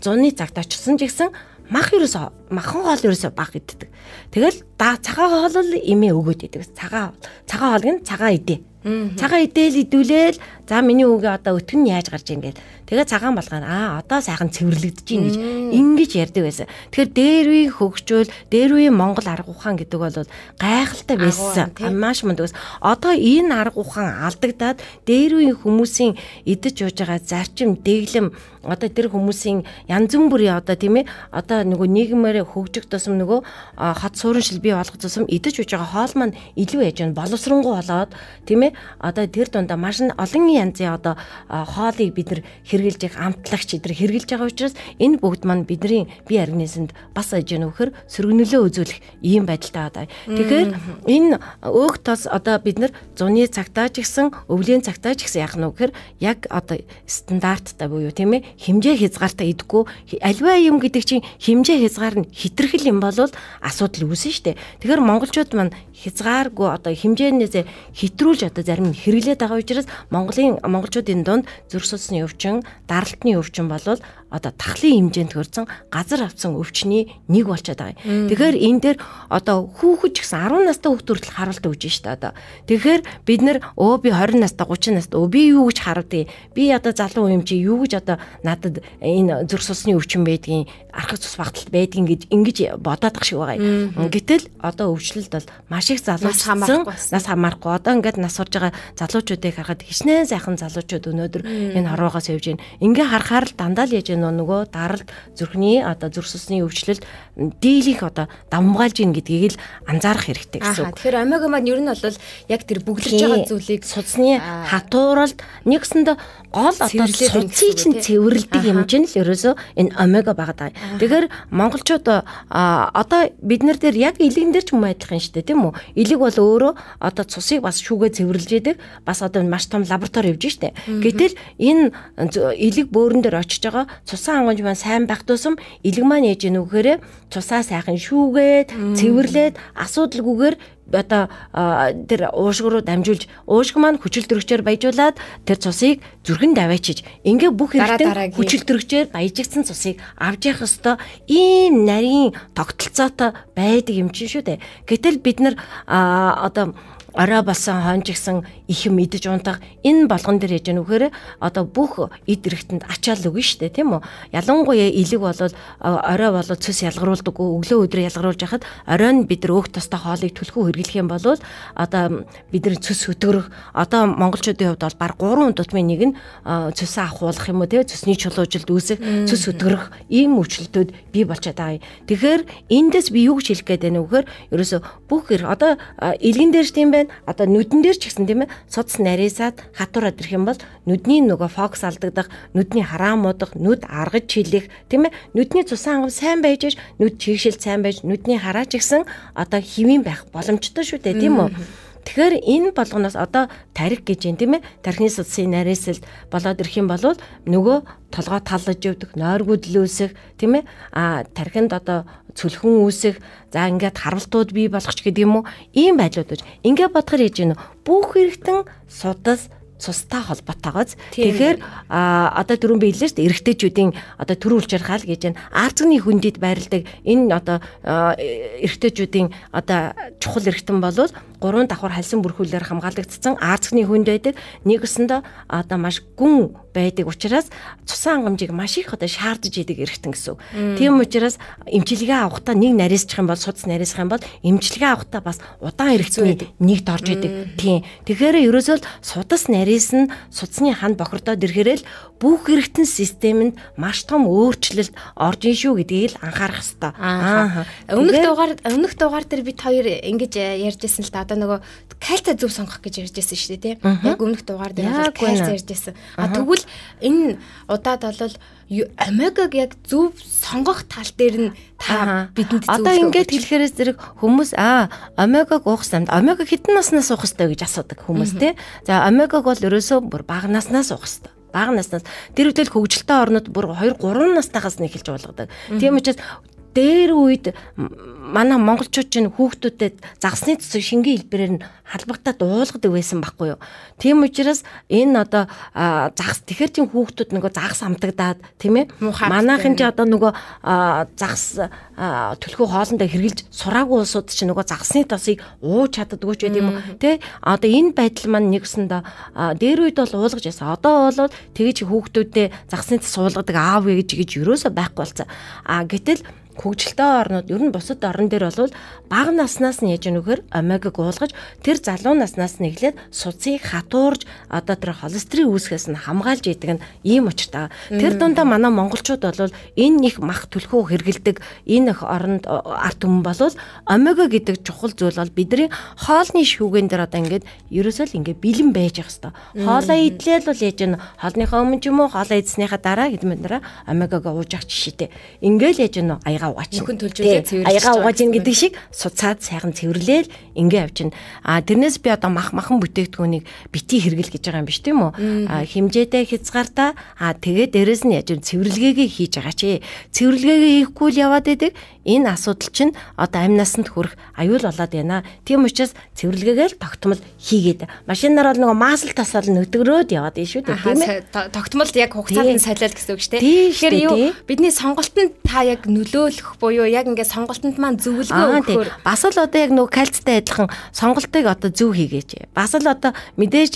зуны цагт очсон ч гэсэн мах ерөөсө махан хоол ерөөсө баг иддэг. Тэгэл да цагаан хоол л эмээ өгөөд идэг. Цагаан цагаан хоол гин цагаан идэ. Цагаан идээл идүүлээл За миний үгээ одоо өтгөн яаж гарч ийн гэд. Тэгээ цагаан болгоно. Аа одоо сайхан цэвэрлэгдэж ийн гэж ингэж ярьдаг байсан. Тэгэхээр дээрвийн хөгжүүл, дээрвийн Монгол арга ухаан гэдэг бол гайхалтай байсан. Маш мундаг байсан. Одоо энэ арга ухаан алдагдаад дээрвийн хүмүүсийн идэж ууж байгаа зарчим, дэглэм одоо тэр хүмүүсийн янз бүрийн одоо тийм ээ одоо нөгөө нийгмээр хөгжих тусам нөгөө хат суурин шил бий болгох тусам идэж ууж байгаа хоол маань илүү яж байна. боловсронгуй болоод тийм ээ одоо тэр дундаа маш олон янзын одоо хоолыг бид нар хэрглэж их амтлагч эдэр хэрглэж байгаа учраас энэ бүгд маань бидний бие аргинэсэнд бас ажиж нөхөр сөргнөлөө үзүүлэх ийм байдалтай байна. Тэгэхээр энэ өөх тос одоо бид нар зуны цагтаа ч гэсэн өвлийн цагтаа ч гэсэн яах нь вэ гэхээр яг одоо стандарттай буюу тийм ээ хэмжээ хязгаартаа идэггүй альва юм гэдэг чинь хэмжээ хязгаар нь хитрхэл юм болвол асуудал үүснэ шүү дээ. Тэгэхээр монголчууд маань хязгааргүй одоо хэмжээнээс хэтрүүлж одоо зарим нь хэрэглээд байгаа учраас Монголын Монголын монголчуудын дунд зүрх судасны өвчин, даралтны өвчин болвол одоо тахлын хэмжээнд хүрсэн газар авсан өвчний нэг болчиход байгаа юм. Тэгэхээр энэ дээр одоо хүүхэд ч гэсэн 10 настай хүүхд төрөл харалт өгж штэ одоо. Тэгэхээр бид нар өө би 20 настай 30 настай өө би юу гэж хардаг. Би одоо залуу юм чи юу гэж одоо надад энэ зүрх судасны өвчин байдгийн архах цус багтал байдгийн гэж ингэж бодоод тах шиг байгаа юм. Гэтэл одоо өвчлөлт бол маш их залуус хамаарахгүй. Нас хамаарахгүй. Одоо ингээд нас урж байгаа залуучуудыг харахад хичнээн сайхан залуучууд өнөөдөр энэ хорвоогоос явж байна. Ингээ харахаар л дандаа л яж гэнэ нөгөө даралт зүрхний одоо зүрх сүсний өвчлөлт дийлэх одоо давмгаалж гин гэдгийг л анзаарах хэрэгтэй гэсэн. Тэгэхээр омега маань ер нь бол яг тэр бүглэж байгаа зүйлийг судасны хатууралд нэгсэнд гол одоо судсыг чинь цэвэрлдэг юм чинь л ерөөсөө энэ омега багадаа. Тэгэхээр монголчууд одоо бид нар дээр яг илэгэн дээр ч юм адилхан шүү дээ тийм үү? Илэг бол өөрөө одоо цусыг бас шүүгээ цэвэрлж идэг. Бас одоо маш том лаборатори хатгаар явж штэ. Гэтэл энэ элэг бөөрөн дээр очиж байгаа цусан хангамж маань сайн байх тусам элэг маань ээж гэнэ үхээрээ цусаа сайхан шүүгээд, цэвэрлээд асуудалгүйгээр одоо тэр уушг руу дамжуулж уушг маань хүчил төрөгчээр баяжуулаад тэр цусыг зүрхэнд аваачиж ингээ бүх хэрэгтэн хүчил төрөгчээр баяжигдсан цусыг авч явах ёстой ийм нарийн тогтолцоотой байдаг юм чинь шүү дээ. Гэтэл бид нар одоо орой болсон хонжигсан их мэдж унтах энэ болгон дээр яж нүхээр одоо бүх эд эрэгтэнд ачаал өгнө штэ тийм үү ялангуяа илэг бол орой бол цэс ялгаруулдаг өглөө өдөр ялгаруулж хахад орой нь бид нар өөх тостой хоолыг түлхүү хэрглэх юм бол одоо бид нар цэс хөтгөрөх одоо монголчуудын хувьд бол баг 3 дутмын нэг нь цэсээ ахуулах юм уу тийм цэсний чулуужилт үүсэх цэс хөтгөрөх ийм өвчлөлтүүд бий болчиход байгаа юм тэгэхээр эндээс би юу гэж хэлэх гээд байна вэ гэхээр ерөөсө бүх одоо илгэн дээр тийм бай байна. Одоо нүдэн дээр ч гэсэн тийм ээ судас нарийсаад хатуураад ирэх юм бол нүдний нөгөө фокус алдагдах, нүдний хараа модох, нүд аргаж чилэх, тийм ээ нүдний цусан ангам сайн байж, нүд чигшил сайн байж, нүдний хараа ч гэсэн одоо хэвэн байх боломжтой шүү дээ, тийм үү? Тэгэхээр энэ болгоноос одоо тарих гэж юм тийм ээ. Тархины судсын нарийнсэл болоод ирэх юм бол нөгөө толгой талж явдаг, нойргүдлөөсөх тийм ээ. А тархинд одоо цөлхөн үүсэх, за ингээд харалтууд бий болгоч гэдэг юм уу? Ийм байдлууд үүж. Ингээ бодохоор яж гэнэ бүх хэрэгтэн судас цустай холбоотойгоос тэгэхээр одоо дөрөв биелээ шүү дээ эрэгтэйчүүдийн одоо төр үйлчилгаал гэж энэ арцгны хүндэд байрладаг энэ одоо эрэгтэйчүүдийн одоо чухал эрэгтэн болвол гурван давхар халсын бүрхүүлээр хамгаалагдсан арцгны хүнд байдаг. Нэгэсэндээ одоо маш гүн байдаг учраас цусан хангамжийг маш их одоо шаардж идэг эргэтэн гэсэн. Тийм учраас эмчилгээ авахдаа нэг нарийсчих юм бол судас нарийсах юм бол эмчилгээ авахдаа бас удаан эргэтний нэгт орж идэг. Тийм. Тэгэхээр ерөөсөө л судас нарийс нь судасны ханд бохирдоод ирэхээрэл бүх эргэтэн системэнд маш том өөрчлөлт орж ийн шүү гэдгийг л анхаарах хэрэгтэй. Аа. Өмнөх дугаар өмнөх дугаар дээр бид хоёр ингэж э, ярьжсэн л та одоо нөгөө кальци зөв сонгох гэж ярьжсэн шүү дээ, тийм. Яг өмнөх дугаар дээр кальци ярьжсэн. А тэгвэл Тэгвэл энэ удаад бол Омегаг яг зөв сонгох тал дээр нь та бидэнд зөв одоо ингээд хэлэхээрээс зэрэг хүмүүс аа омегаг уух самд омега хэдэн наснаас уух хэвтэй гэж асуудаг хүмүүс те. За омегаг бол ерөөсөө бүр бага наснаас уух хэвтэй бага наснаас тэр үед л хөгжилтэй орнууд бүр 2 3 настайхаас нэхэлж болгодог. Тийм учраас дээр үед манай монголчууд чинь хүүхдүүдэд загсны төсөв шингийн хэлбэрээр нь халбагтаад уулгадаг байсан байхгүй юу. Тийм учраас энэ одоо загс тэгэхэр тийм хүүхдүүд нөгөө загс амтагдаад тийм ээ. Манайхын чи одоо нөгөө загс төлхөө хоолндоо хэрглэж сураагүй улсууд чинь нөгөө загсны тосыг ууж чаддаггүй ч гэдэм үү. Тэ одоо энэ байдал маань нэгсэндээ дээр үед бол уулгаж ясаа. Одоо бол тэгэж хүүхдүүдээ загсны тос уулгадаг аав гэж гэж юурээс байхгүй болсон. А гэтэл хөгжилтэй орнууд ер нь бусад орн дээр бол бага наснаас нь яж нүгэр омегаг уулгаж тэр залуу наснаас нь эхлээд суцыг хатуурж одоо тэр холестерин үүсгэхээс нь хамгаалж идэг нь ийм учиртай. Тэр дундаа манай монголчууд бол энэ их мах түлхүү хэргэлдэг энэ их оронд арт түмэн бол омега гэдэг чухал зүйл бол бидний хоолны шүүгэн дээр одоо ингээд ерөөсөө л ингээд бэлэн байж явах хэвээр. Хоолоо идлээл бол яж нь хоолныхоо өмнө ч юм уу хоолоо идснийхаа дараа гэдэг мэтэрэ омегаг ууж авах жишээтэй. Ингээд л яж нь аяга угаач. Нөхөн төлжүүлээ цэвэрлэж. Аяга угааж ийн гэдэг шиг суцаад сайхан цэвэрлээл ингээ авчин. А тэрнээс би одоо мах махан бүтээгдэхүүнийг бити хэрэгэл гэж байгаа юм биш тийм үү? Химжээтэй хязгаартаа а тэгээд дээрэс нь яаж цэвэрлэгээгээ хийж байгаа чи. Цэвэрлэгээгээ хийхгүй л яваад байдаг. Энэ асуудал чинь одоо амь насанд хүрэх аюул болоод байна. Тийм учраас цэвэрлэгээгээл тогтмол хийгээд машинаар бол нөгөө маасл тасаал нөгдөрөөд яваад байна шүү дээ тийм ээ. Тогтмол яг хугацаанд нь солиод гэсэн үг шүү дээ. Тэгэхээр юу бидний сонголт нь та яг нөлөө өгөх буюу яг ингээд сонголтонд маань зөвлөгөө өгөхөөр бас л одоо яг нөгөө кальцтай адилхан сонголтыг одоо зөв хийгээч. Бас л одоо мэдээж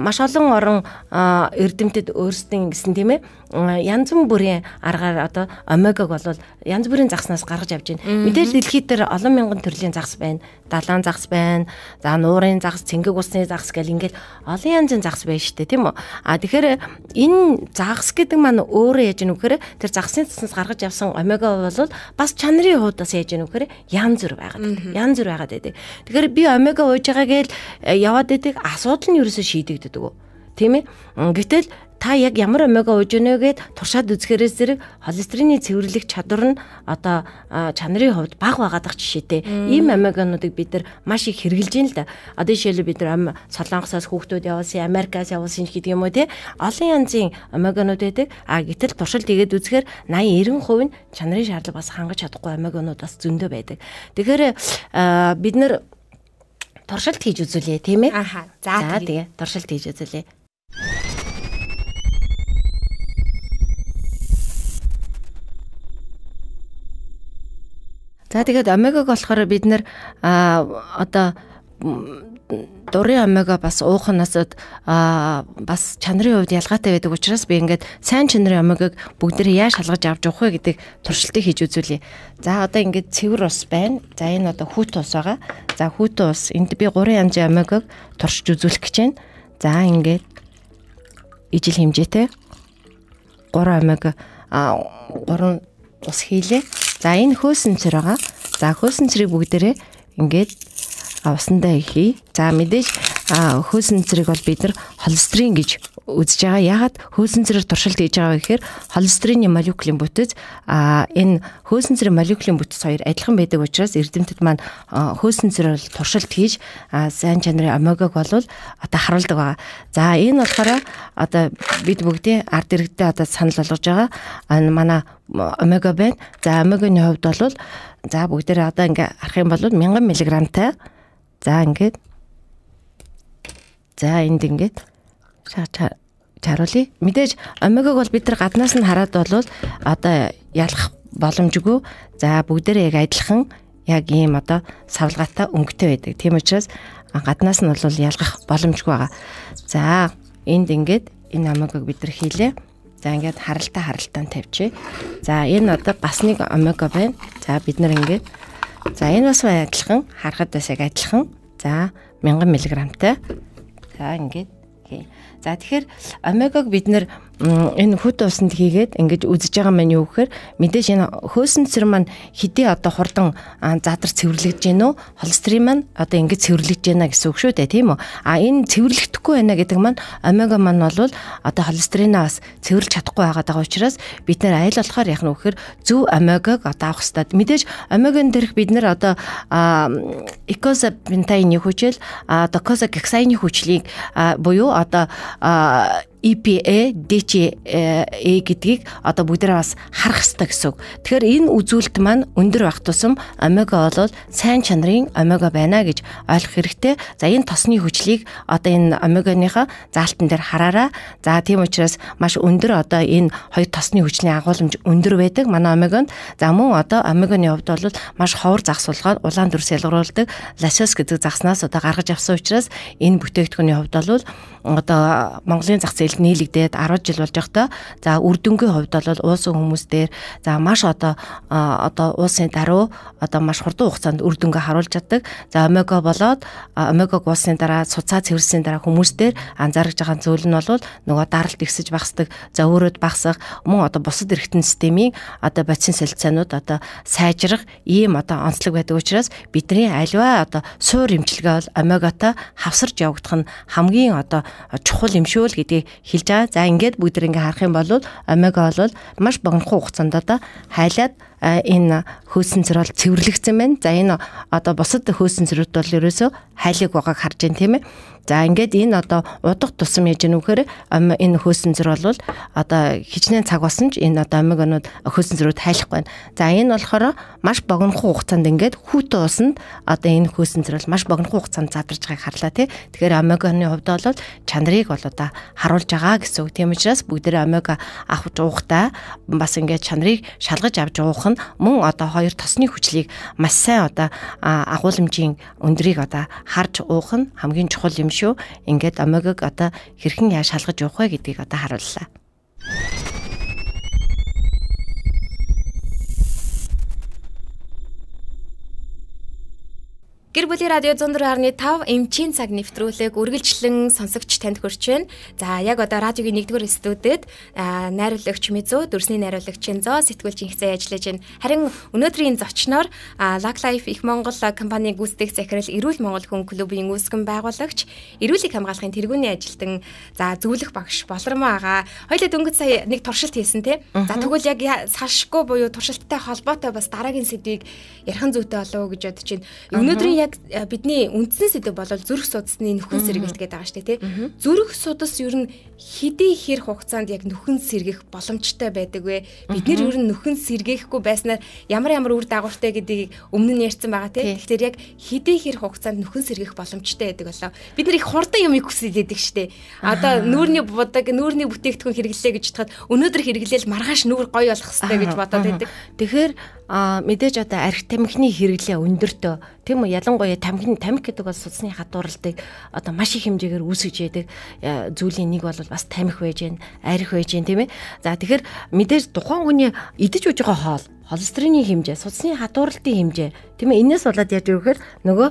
маш олон орон эрдэмтэд өөрсдийн гэсэн тийм ээ янз бүрийн аргаар одоо омегаг бол янз бүрийн загснаас гаргаж авж байна. Мэдээж дэлхийд төр олон мянган төрлийн загс байна. Далаан загс байна. За нуурын загс, цэнгэг усны загс гэл ингээл олон янзын загс байна шүү дээ, тийм үү? А тэгэхээр энэ загс гэдэг маань өөрөө яаж гэнэ вэхээр тэр загсны цэснээс гаргаж явсан омега бол бас чанарын хуудаас яаж гэнэ вэхээр янз бүр байгаад байдаг. Янз бүр байгаад байдаг. Тэгэхээр би омега ууж байгаа гэл э, яваад байдаг асуудал нь юу ч шийдэгддэг үү? тийм ээ. Гэтэл та яг ямар омега ууж өгнө гэд туршаад үзэхээрээс зэрэг холестерины цэвэрлэх чадвар нь одоо чанарын хувьд бага байгаа дах жишээтэй. Ийм омегануудыг бид нар маш их хэрэгжилж ин л да. Одоо жишээлбэл бид нар солонгосоос хүүхдүүд явуулсан, Америкаас явуулсан гэдэг юм уу те. Олон янзын омеганууд байдаг. А гэтэл туршилт игээд үзэхээр 80 90% нь чанарын шаардлага бас хангаж чадахгүй омеганууд бас зөндөө байдаг. Тэгэхээр бид нар туршилт хийж үзүүлээ тийм ээ. Аха. За тэгээ туршилт хийж үзүүлээ. За тэгээд омегаг болохоор бид нэр одоо дурын омега бас уухнаас аа бас чанарын хувьд ялгаатай байдаг учраас би ингээд сайн чанарын омегаг бүгд нэр яаж шалгаж авч явах вэ гэдэг туршилтыг хийж үзүүлье. За одоо ингээд цэвэр ус байна. За энэ одоо хүүт ус байгаа. За хүүт ус энд би 3 хэмжээ омегаг туршиж үзүүлэх гэж байна. За ингээд ижил хэмжээтэй 3 омега аа 3 ус хийлээ. За энэ хөөсөн цэрэг байгаа. За хөөсөн цэрийг бүгдээрээ ингээд усандаа ихий. За мэдээж хөөсөн цэрэг бол бид нар холестерин гэж үзэж байгаа. Ягаад хөөсөн цэрээр туршилт хийж байгаа вэ гэхээр холестерины молекулын бүтэц а энэ хөөсөн цэрийн молекулын бүтэц хоёр адилхан байдаг учраас эрдэмтэд маань хөөсөн цэрээр туршилт хийж сайн чанарын омегаг болвол одоо харуулдаг байгаа. За энэ болохоор одоо бид бүгдийн ард иргэдэд одоо санал болгож байгаа. Энэ манай омега байна. За омегагийн хувьд бол за бүгдээрээ одоо ингээ арах юм бол 1000 мг-тай. За ингээд За энд ингээд шаачаа чаруулъя. Мэдээж омегаг бол бид нар гаднаас нь хараад болвол одоо ялах боломжгүй. За бүгдээрээ яг адилхан яг ийм одоо савлгаатай өнгөтэй байдаг. Тийм учраас гаднаас нь бол ялгах боломжгүй байгаа. За энд ингээд энэ омегаг бид нар хийлээ. За ингээд харалтаа харалтаа тавьчихъя. За энэ одоо бас нэг омега байна. За бид нар ингээд за энэ бас адилхан харахад бас яг адилхан. За 1000 мг-тай. За ингээд хий. За тэгэхээр омегаг бид нэр энэ хөт усанд хийгээд ингэж үзэж байгаа мань юу гэхээр мэдээж энэ хөөсөн цэр маань хэдий одоо хурдан задар цэвэрлэгдэж гэнэ үү холестерин маань одоо ингэж цэвэрлэгдэж гэнэ гэсэн үг шүү дээ тийм үү а энэ цэвэрлэгдэхгүй байна гэдэг маань омега маань бол одоо холестеринаас цэвэрлж чадахгүй байгаад байгаа учраас бид нэр айл болохоор яах нь вэ гэхээр зөв омегаг одоо авах хэрэгтэй мэдээж омегаан дээрх бид нэр одоо экозапентайны хүчил одоо козагексайны хүчлийг буюу одоо EPA, DCA гэдгийг одоо бүгдээ бас харах хэрэгтэй гэсэн үг. Тэгэхээр энэ үзүүлэлт маань өндөр байх тусам омега бол сайн чанарын омега байна гэж ойлгох хэрэгтэй. За энэ тосны хүчлийг одоо энэ омеганыхаа заалтан дээр хараараа. За тийм учраас маш өндөр одоо энэ хоёр тосны хүчлийн агуулмж өндөр байдаг манай омеганд. За мөн одоо омеганы хувьд бол маш ховор загас сулгаад улаан дүрс ялгаруулдаг лашас гэдэг загаснаас одоо гаргаж авсан учраас энэ бүтээгдэхүүний хувьд бол одоо Монголын зах зээлд нийлэгдээд 10 жил болж байхдаа за үрдөнгийн хувьд бол уусан хүмүүс дээр за маш одоо одоо уусын даруй одоо маш хурдан хугацаанд үрдөнгөө харуулж чаддаг. За омега болоод омегаг уусын дараа суцаа цэвэрсийн дараа хүмүүс дээр анзаарч байгаа зүйл нь бол нөгөө даралт ихсэж багасдаг. За өөрөд багасах мөн одоо бусад эрхтэн системийн одоо бодис солилцоонууд одоо сайжрах ийм одоо онцлог байдаг учраас бидний альва одоо суур имчилгээ бол омегатай хавсарч явагдах нь хамгийн одоо чухал юм шүү л гэдгийг хэлж байгаа. За ингээд бүгд ингэ харах юм бол омега бол маш богино хугацаанд одоо хайлаад Э, энэ хөөсөн цэрэл цэвэрлэгдсэн байна. За энэ одоо бусад хөөсөн цэрүүд бол ерөөсөө хайлиг байгааг харж байна тийм ээ. За ингээд энэ одоо удах тусам яж гэнэ вэхээр энэ хөөсөн зэр бол одоо хичнээн цаг болсон ч энэ одоо амиг онод хөөсөн зөрүүд хайлах байна. За энэ болохоор маш богинохон хугацаанд ингээд хүүтэн усанд одоо энэ хөөсөн зэр бол маш богинохон хугацаанд задарж байгааг харлаа тий. Тэгэхээр амиг оны хувьд бол чанарыг бол одоо харуулж байгаа гэсэн үг. Тийм учраас бүгдээ амиг авах уухтаа бас ингээд чанарыг шалгаж авч уух нь мөн одоо хоёр тосны хүчлийг маш сайн одоо агуулмжийн өндрийг одоо харж уух нь хамгийн чухал юм шүү. Ингээд омегаг одоо хэрхэн яаж шалгаж явах вэ гэдгийг одоо харууллаа. Гэр бүлийн радио 104.5 эмчийн цаг нэвтрүүлэг үргэлжлэн сонсогч танд хүрч байна. За яг одоо радиогийн 1-р студид найруулагч Мизөө, дүрсний найруулагч Энзо сэтгүүлч инхцээ ажиллаж байна. Харин өнөөдрийн зочноор Lag Life их Монгол компаний гүйцэтгэх захирал Эрүүл Монгол хүн клубын үүсгэн байгуулагч, эрүүлийг хамгаалахын тэргүүний ажилтан, за зөвлөх багш Болормоо агаа. Хоёлаа дөнгөж сая нэг туршилт хийсэн тий. За тэгвэл яг салшгүй буюу туршилттай холбоотой бас дараагийн сэдвийг ярих зүйтэй болов уу гэж бодож байна. Өнөөдрийн яг э, бидний үндсэн сэдэв бол зүрх судасны нөхөн сэргээлт гэдэг байгаа шүү дээ, тий. Зүрх судас ер нь хэдий хэр хугацаанд яг нөхөн сэргэх боломжтой байдаг вэ? Бид нэр ер нь нөхөн сэргээхгүй байснаар ямар ямар үр дагавартай гэдгийг өмнө нь ярьсан байгаа тий. Тэгэхээр яг хэдий хэр хугацаанд нөхөн сэргэх боломжтой байдаг болоо. Бид нэр их хурдан юм хүсэж байдаг шүү дээ. Одоо нүүрний будаг, нүүрний бүтээгдэхүүн хэрэглэе гэж бодоход өнөөдөр хэрэглээл маргааш нүүр гоё болох хэрэгтэй гэж бодоод байдаг. Тэгэхээр а мэдээж одоо арх тамхины хэрэглээ өндөртөө тийм үү ялангуяа тамхины тамхи гэдэг бол судасны хадууралдыг одоо маш их хэмжээгээр үүсгэж яадаг зүйлийн нэг бол бас тамхи байж гэн арх байж гэн тийм ээ за тэгэхээр мэдээж тухайн хүний идэж үж байгаа хоол холестерины хэмжээ судасны хадууралтын хэмжээ тийм ээ энэс болоод яаж вэ гэхээр нөгөө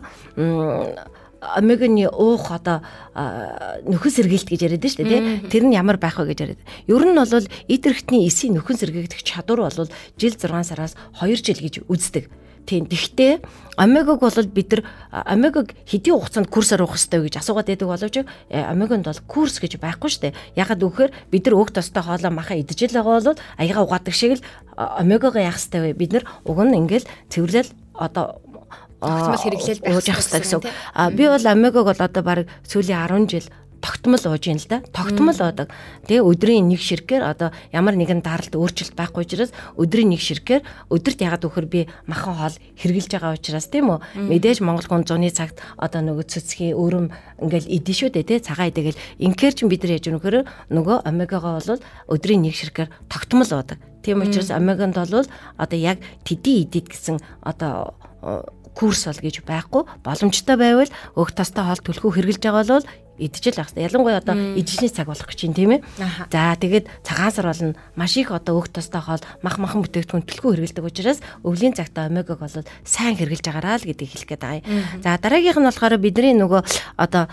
омеганий уух одоо нөхөн сэргээлт гэж яриад шүү дээ тий. Тэр нь ямар байх вэ гэж яриад. Ер нь бол идэрхтний эсийн нөхөн сэргээгдэх чадвар бол жил 6 сараас 2 жил гэж үздэг. Тийм. Гэхдээ омегаг бол бид нар омегаг хэдийн хугацаанд курс аруух хэрэгтэй гэж асуугаад байдаг боловч э, омеганд бол курс гэж байхгүй шүү дээ. Ягаад гэвэл бид нар өг тостой хоолоо махан идэж л байгаа бол аяга угаадаг шиг л омегагаа яах хэрэгтэй вэ? Бид нар уг нь ингээл цэвэрлэл одоо тогтмол хэрэглээл байх гэсэн. А би бол омегаг бол одоо баг сүүлийн 10 жил тогтмол ууж юм л да. Тогтмол уудаг. Тэгээ өдрийн нэг ширгээр одоо ямар нэгэн даралт өөрчлөлт байхгүй учраас өдрийн нэг ширгээр өдөрт ягаад вөхөр би махан хоол хэрглэж байгаа учраас тийм үү. Мэдээж Монгол хүн зуны цагт одоо нөгөө цэцгийн өрөм ингээл идэн шүү дээ тий цагаан идэгээл инхээр ч бид нар яж өнөхөр нөгөө омегага бол өдрийн нэг ширгээр тогтмол уудаг. Тийм учраас омеганд бол одоо яг тэдий идэд гэсэн одоо курс бол гэж байхгүй боломжтой байвал өг тостой хоол төлхөө хэрглэж байгаа бол идчихэл байх. Ялангуяа одоо идэжний цаг болох гэж байна тийм ээ. За тэгээд цагаан сар болно. Маш их одоо өг тостой хоол мах махан бүтээгдэхүүн төлхөө хэргэлдэг учраас өвлийн цагта омегаг бол сайн хэрглэж агараа л гэдгийг хэлэх гээд байгаа юм. За дараагийнх нь болохоор бидний нөгөө одоо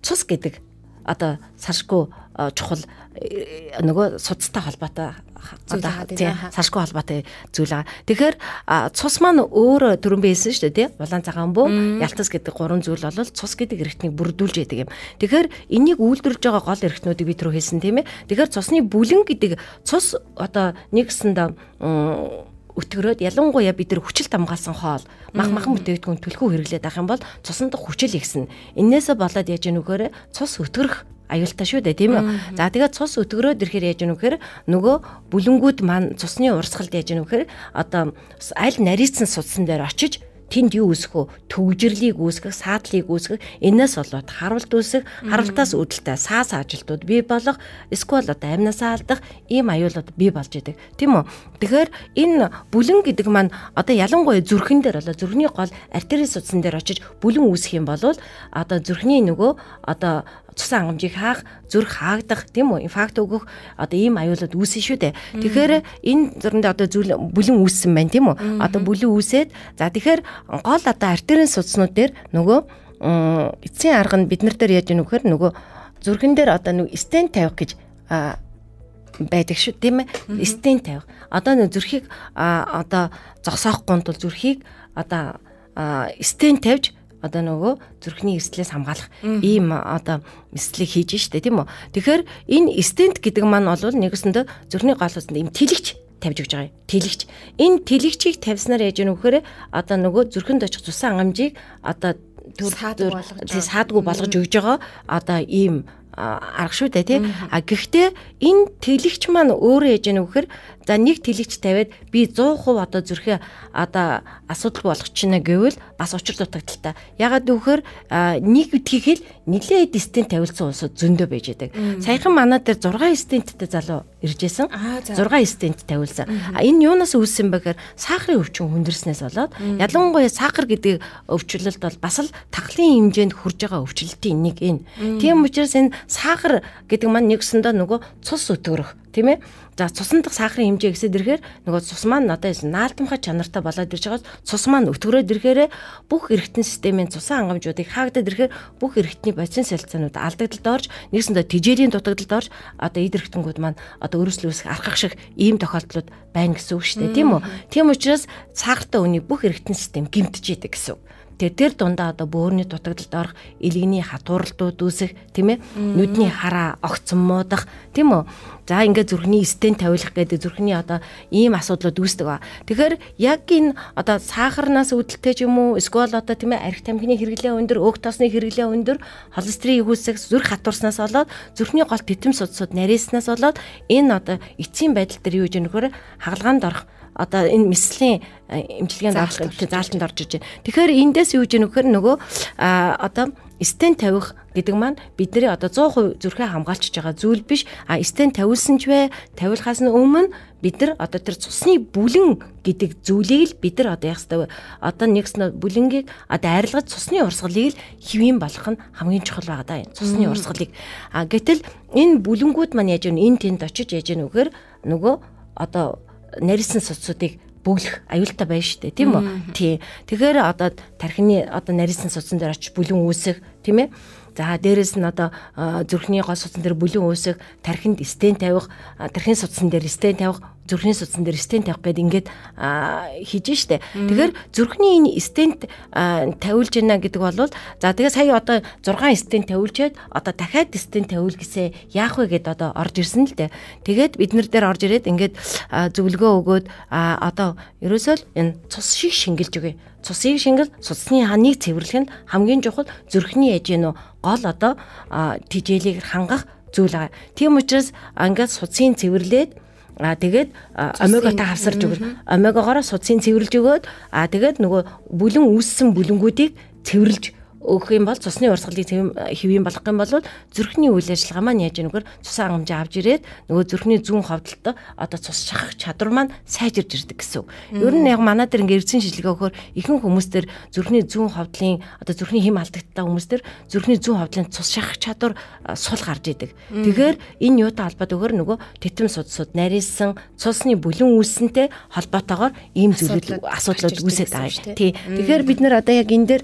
цус гэдэг одоо саршгүй Э, чухал э, нөгөө судастай холбоотой зүйл аа тийм салшгүй холбоотой зүйл аа. Тэгэхээр цус маань өөр төрөн байсан шүү дээ тий. Улаан цагаан бөө, ялтас гэдэг гурван зүйл бол цус гэдэг эрхтнийг бүрдүүлж яадаг юм. Тэгэхээр энийг үйлдвэрлэж байгаа гол эрхтнүүдийг бид түрүү хэлсэн тийм ээ. Тэгэхээр цусны бүлэн гэдэг цус одоо нэгсэнд өтгөрөөд ялангуяа бид нар хүчил тамгаалсан хоол мах махан бүтээгдэхүүн түлхүү хэрэглээд авах юм бол цусан дэх хүчил ихсэн. Иннээсээ болоод яаж яж нүгээрэ цус өтгөрөх аюултай шүү дээ тийм үү. За тэгээд цус өтгөрөөд ирэхээр яаж гэнэ вэхээр нөгөө бүлэнгүүд маань цусны урсгалд яаж гэнэ вэхээр одоо аль нарийцсан судсан дээр очиж тэнд юу үүсэх вэ? Төвжирлийг үүсгэх, саадлыг үүсгэх, энэс болоод харвалт үүсэх, харвалтаас үүдэлтэй саас ажилтууд бий болох, эсвэл одоо амнасаа алдах ийм аюулууд бий болж идэг. Тийм үү? Тэгэхээр энэ бүлэн гэдэг маань одоо ялангуяа зүрхэн дээр болоо зүрхний гол артерийн судсан дээр очиж бүлэн үүсэх юм бол одоо зүрхний нөгөө одоо цусан хангамжийг хаах, зүрх хаагдах, тийм үү? Инфакт өгөх одоо ийм аюулууд үүсэн шүү дээ. Тэгэхээр энэ зөрөндөө одоо зүйл бүлэн үүссэн байна, тийм үү? Одоо бүлэн үүсээд за тэгэхээр гол одоо артерийн судснууд дээр нөгөө эцсийн арга нь бид нар дээр яаж юм бөхөр нөгөө зүрхэн дээр одоо нэг стент тавих гэж байдаг шүү, тийм ээ? Стент тавих. Одоо нөгөө зүрхийг одоо зогсоохгүй тул зүрхийг одоо стент тавьж одоо нөгөө зүрхний эрсдлээс хамгаалах ийм одоо эсдлийг хийж штэ тийм үү. Тэгэхээр энэ стент гэдэг маань бол нэгсэндээ зүрхний гол усанд ийм тэлэгч тавьж өгж байгаа юм. Тэлэгч. Энэ тэлэгчийг тавьснаар яаж гэнэ вэхээр одоо нөгөө зүрхэнд очих цусан хангамжийг одоо төр саадгүй болгож өгж байгаа одоо ийм арга шүү дээ тий. А гэхдээ энэ тэлэгч маань өөрөө яаж гэнэ вэхээр За нэг тэлэгч тавиад би 100% одоо зүрхээ одоо асуудалгүй болгох чинь гэвэл бас учир дутагдaltaа. Ягаад гэвхээр нэг битгий хэл нилээ дистент тавилсан улсууд зөндөө байж байдаг. Саяхан манай дээр 6 стенттэй залуу иржсэн. 6 стент тавилсан. Энэ юунаас үүссэн бэ гэхээр сахарын өвчин хүндэрснээс болоод ялангуяа сахар гэдэг өвчлөлт бол бас л тахлын хэмжээнд хүрж байгаа өвчлөлтийн нэг энэ. Тийм учраас энэ сахар гэдэг маань нэгсэндээ нөгөө цус өтгөрөх тийм ээ За цусан дах сахарын хэмжээ гэсэд ирэхээр нөгөө цус маань одоо юм наалдамхай чанартай болоод ирж байгаас цус маань өтгөрөөд ирэхээр бүх эргэтэн системийн цусан хангамжуудыг хаагдаад ирэхээр бүх эргэтний бодис солилцоонууд алдагдалд орж нэгсэндээ тижээрийн дутагдалд орж одоо эд эргэтэнгүүд маань одоо өрөслөөс архах шиг ийм тохиолдлууд байна гэсэн үг шүү дээ тийм үү? Тийм учраас цагартай үний бүх эргэтэн систем гимтэж идэг гэсэн үг. Тэгээ тэр дундаа одоо бөөрийн дутагдалд орох, илэгний хатууралтууд үүсэх, тийм ээ? Нүдний хараа огцон муудах, тийм үү? За ингээд зүрхний стент тавилах гэдэг зүрхний одоо ийм асуудлууд үүсдэг ба. Тэгэхээр яг энэ одоо сахарнаас үүдэлтэй ч юм уу, эсвэл одоо тийм ээ, арх тамхины хэрэглээ өндөр, өг тосны хэрэглээ өндөр, холестерин ихүүлсэх зүрх хатуурснаас болоод зүрхний гол титэм судсууд нарийнснаас болоод энэ одоо эцсийн байдал дээр юу гэж нөхөр хагалгаанд орох одоо энэ мэслийн э, эмчилгээнд авах заалтанд орж иж байна. Тэгэхээр эндээс юу гэж нөхөр нөгөө одоо стен тавих гэдэг маань бидний одоо 100% зүрхээ хамгаалчихж байгаа зүйл биш. А стен тавиулсан ч вэ, тавиулахаас нь өмнө бид нар одоо тэр цусны бүлэн гэдэг зүйлийг л бид нар одоо яг хэвээр одоо нэгс бүлэнгийг одоо арилгаж цусны урсгалыг л хэвэн болгох нь хамгийн чухал байгаа даа. Цусны урсгалыг. А гэтэл энэ бүлэнгүүд маань яаж вэ? Энд тэнд очиж яаж нүгээр нөгөө одоо нарийсан суцуудыг бүлэх аюултай байна шүү дээ тийм үү тий Тэгэхээр одоо тархины одоо нарийсан суцсан дээр очиж бүлэн үүсэх тийм ээ За дээрэс нь одоо зүрхний гол судсан дээр бүлээн үүсэх, тархинд стен тавих, тархины судсан дээр стен тавих, зүрхний судсан дээр стен тавих гэд ингээд хийж штэ. Тэгэхээр зүрхний энэ стент тавиулж байна гэдэг бол за тэгээ сая одоо 6 стент тавиулчаад одоо дахиад стент тавиул гэсэн яах вэ гэд одоо орж ирсэн л дээ. Тэгээд бид нар дээр орж ирээд ингээд зөвлөгөө өгөөд одоо ерөөсөө л энэ цус шиг шингэлж өгье цусыг шингэл цусны ханыг цэвэрлэх нь хамгийн чухал зүрхний ээжийн үү гол одоо тижээлийг хангах зүйл байгаа. Тийм учраас ингээд суцын цэвэрлээд А тэгээд омегатаа хавсарж өгөр. Омегагаараа суцын цэвэрлж өгөөд а тэгээд нөгөө бүлэн үүссэн бүлэнгүүдийг цэвэрлж өгөх юм бол цусны урсгалыг хэвийн болгох юм бол зүрхний үйл ажиллагаа маань яаж нүгээр цусаа хангамжаа авж ирээд нөгөө зүрхний зүүн ховдолд одоо цус шахах чадвар маань сайжирж ирдэг гэсэн. Ер нь яг манай дээр ингээ эрдсэн шилгээ өгөхөр ихэнх хүмүүс төр зүрхний зүүн ховдлын одоо зүрхний хэм алдагдтаа хүмүүс төр зүрхний зүүн ховдлын цус шахах чадвар сул гарч идэг. Тэгэхээр энэ юутай холбоотой өгөр нөгөө титэм судсууд нарийнсан цусны бүлэн үүсэнтэй холбоотойгоор ийм зүйлүүд асуудлууд үүсэж байгаа юм. Тий. Тэгэхээр бид нэр одоо яг энэ дээр